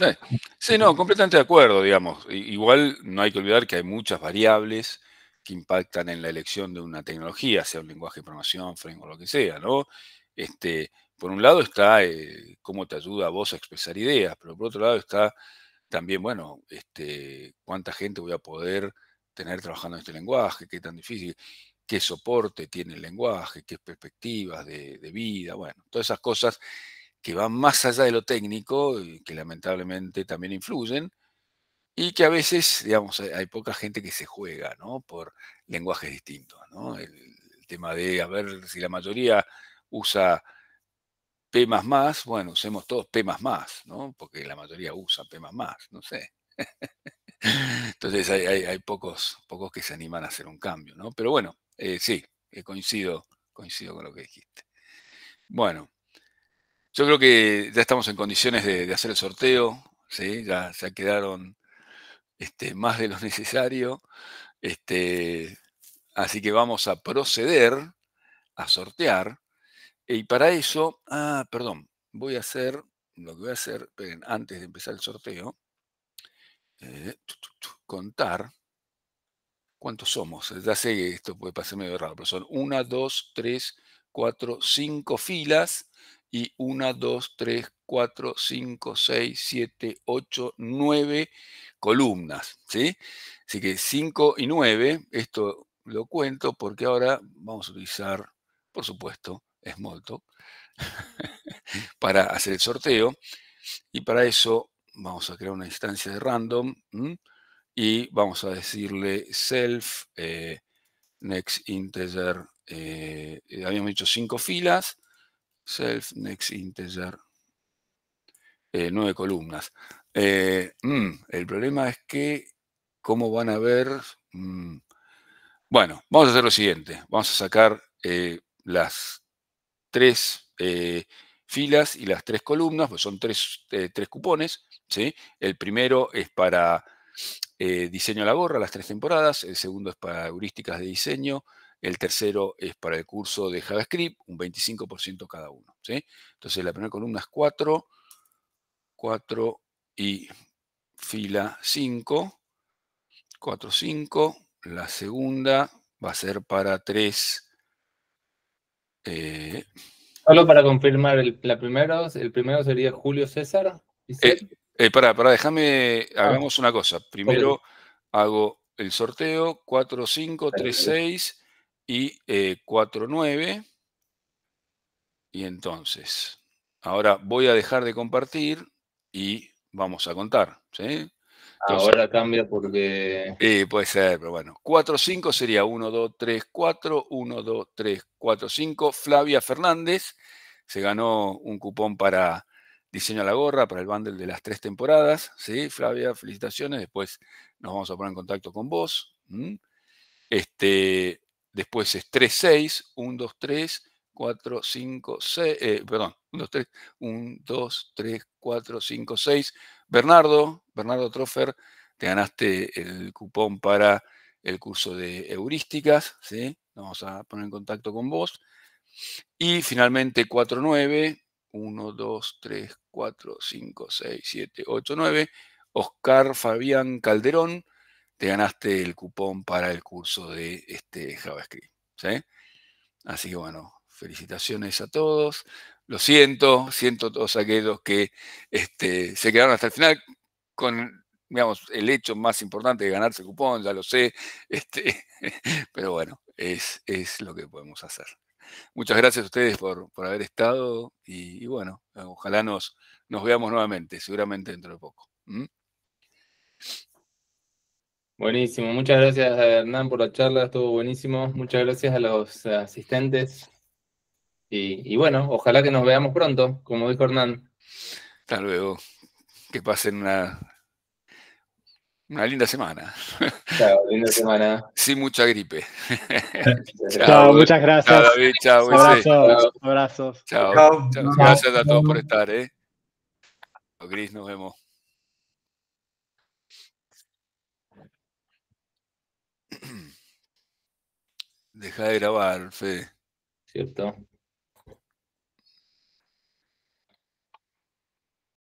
Eh, sí. no, completamente de acuerdo, digamos. Igual no hay que olvidar que hay muchas variables que impactan en la elección de una tecnología, sea un lenguaje de programación, o lo que sea, ¿no? Este, por un lado está eh, cómo te ayuda a vos a expresar ideas, pero por otro lado está también, bueno, este, cuánta gente voy a poder tener trabajando en este lenguaje, qué tan difícil qué soporte tiene el lenguaje, qué perspectivas de, vida, bueno, todas esas cosas que van más allá de lo técnico y eh, que lamentablemente también influyen y que a veces, digamos, hay poca gente que se juega, Por lenguajes distintos, ¿no? El, tema de, a ver si la mayoría usa P++, bueno, usemos todos P++, ¿no? Porque la mayoría usa P++, no sé. Entonces hay, pocos, pocos que se animan a hacer un cambio, ¿no? Pero bueno, eh, sí, eh, coincido, coincido con lo que dijiste. Bueno, yo creo que ya estamos en condiciones de, hacer el sorteo, ¿sí? ya, quedaron este, más de lo necesario. Este, así que vamos a proceder a sortear. Y para eso, ah, perdón, voy a hacer lo que voy a hacer, antes de empezar el sorteo, eh, contar ¿Cuántos somos? Ya sé que esto puede pasar medio raro, pero son 1, 2, 3, 4, 5 filas y 1, 2, 3, 4, 5, 6, 7, 8, 9 columnas. Así que 5 y 9, esto lo cuento porque ahora vamos a utilizar, por supuesto, Smalltalk para hacer el sorteo y para eso vamos a crear una instancia de random y vamos a decirle self eh, next integer. Eh, eh, habíamos dicho cinco filas. Self next integer. nueve columnas. Mm, el problema es que, ¿cómo van a ver? Mm, bueno, vamos a hacer lo siguiente. Vamos a sacar las tres filas y las tres columnas, pues son tres, cupones. ¿sí? El primero es para eh, diseño a la gorra, las tres temporadas, el segundo es para heurísticas de diseño, el tercero es para el curso de JavaScript, un 25% cada uno. ¿sí? Entonces la primera columna es 4, 4 y fila 5, 4, 5. La segunda va a ser para 3. Eh,
Solo para confirmar, el, la primero, el primero sería Julio César.
Eh, eh, para, para, déjame, ah. hagamos una cosa. Primero hago el sorteo 4, 5, 3, 6 y 4, eh, 9. Y entonces, ahora voy a dejar de compartir y vamos a contar. Ahora cambia porque. Sí, puede ser, pero bueno. 4-5 sería 1, 2, 3, 4, 1, 2, 3, 4, 5. Flavia Fernández se ganó un cupón para diseño a la gorra para el bundle de las tres temporadas. ¿sí? Flavia, felicitaciones. Después nos vamos a poner en contacto con vos. Este, después es 3-6, 1, 2, 3, 4, 5, 6, perdón, 1, 2, 3, 1, 2, 3, 4, 5, 6. Bernardo, Bernardo Trofer, te ganaste el cupón para el curso de heurísticas, ¿sí? Nos vamos a poner en contacto con vos. Y finalmente 4-9, 1, 2, 3, 4, 5, 6, 7, 8, 9. Oscar Fabián Calderón, te ganaste el cupón para el curso de este, JavaScript. Así que bueno, felicitaciones a todos. Lo siento, siento a todos aquellos que este, se quedaron hasta el final con el hecho más importante de ganarse el cupón, ya lo sé, este, pero bueno, es lo que podemos hacer. Muchas gracias a ustedes por, haber estado y, bueno, ojalá nos, nos veamos nuevamente, seguramente dentro de poco. Buenísimo, muchas gracias a Hernán por
la charla, estuvo buenísimo. Muchas gracias a los asistentes. Y, y
bueno, ojalá que nos veamos pronto, como dijo Hernán. Hasta luego. Que pasen una una linda semana. Chao, linda semana. Sin mucha gripe. chao, muchas gracias. Chao, David, chao. Abrazos, abrazo. Chao. Gracias a todos por estar, ¿eh? Gris, nos vemos. Deja de grabar, Fede.
Cierto.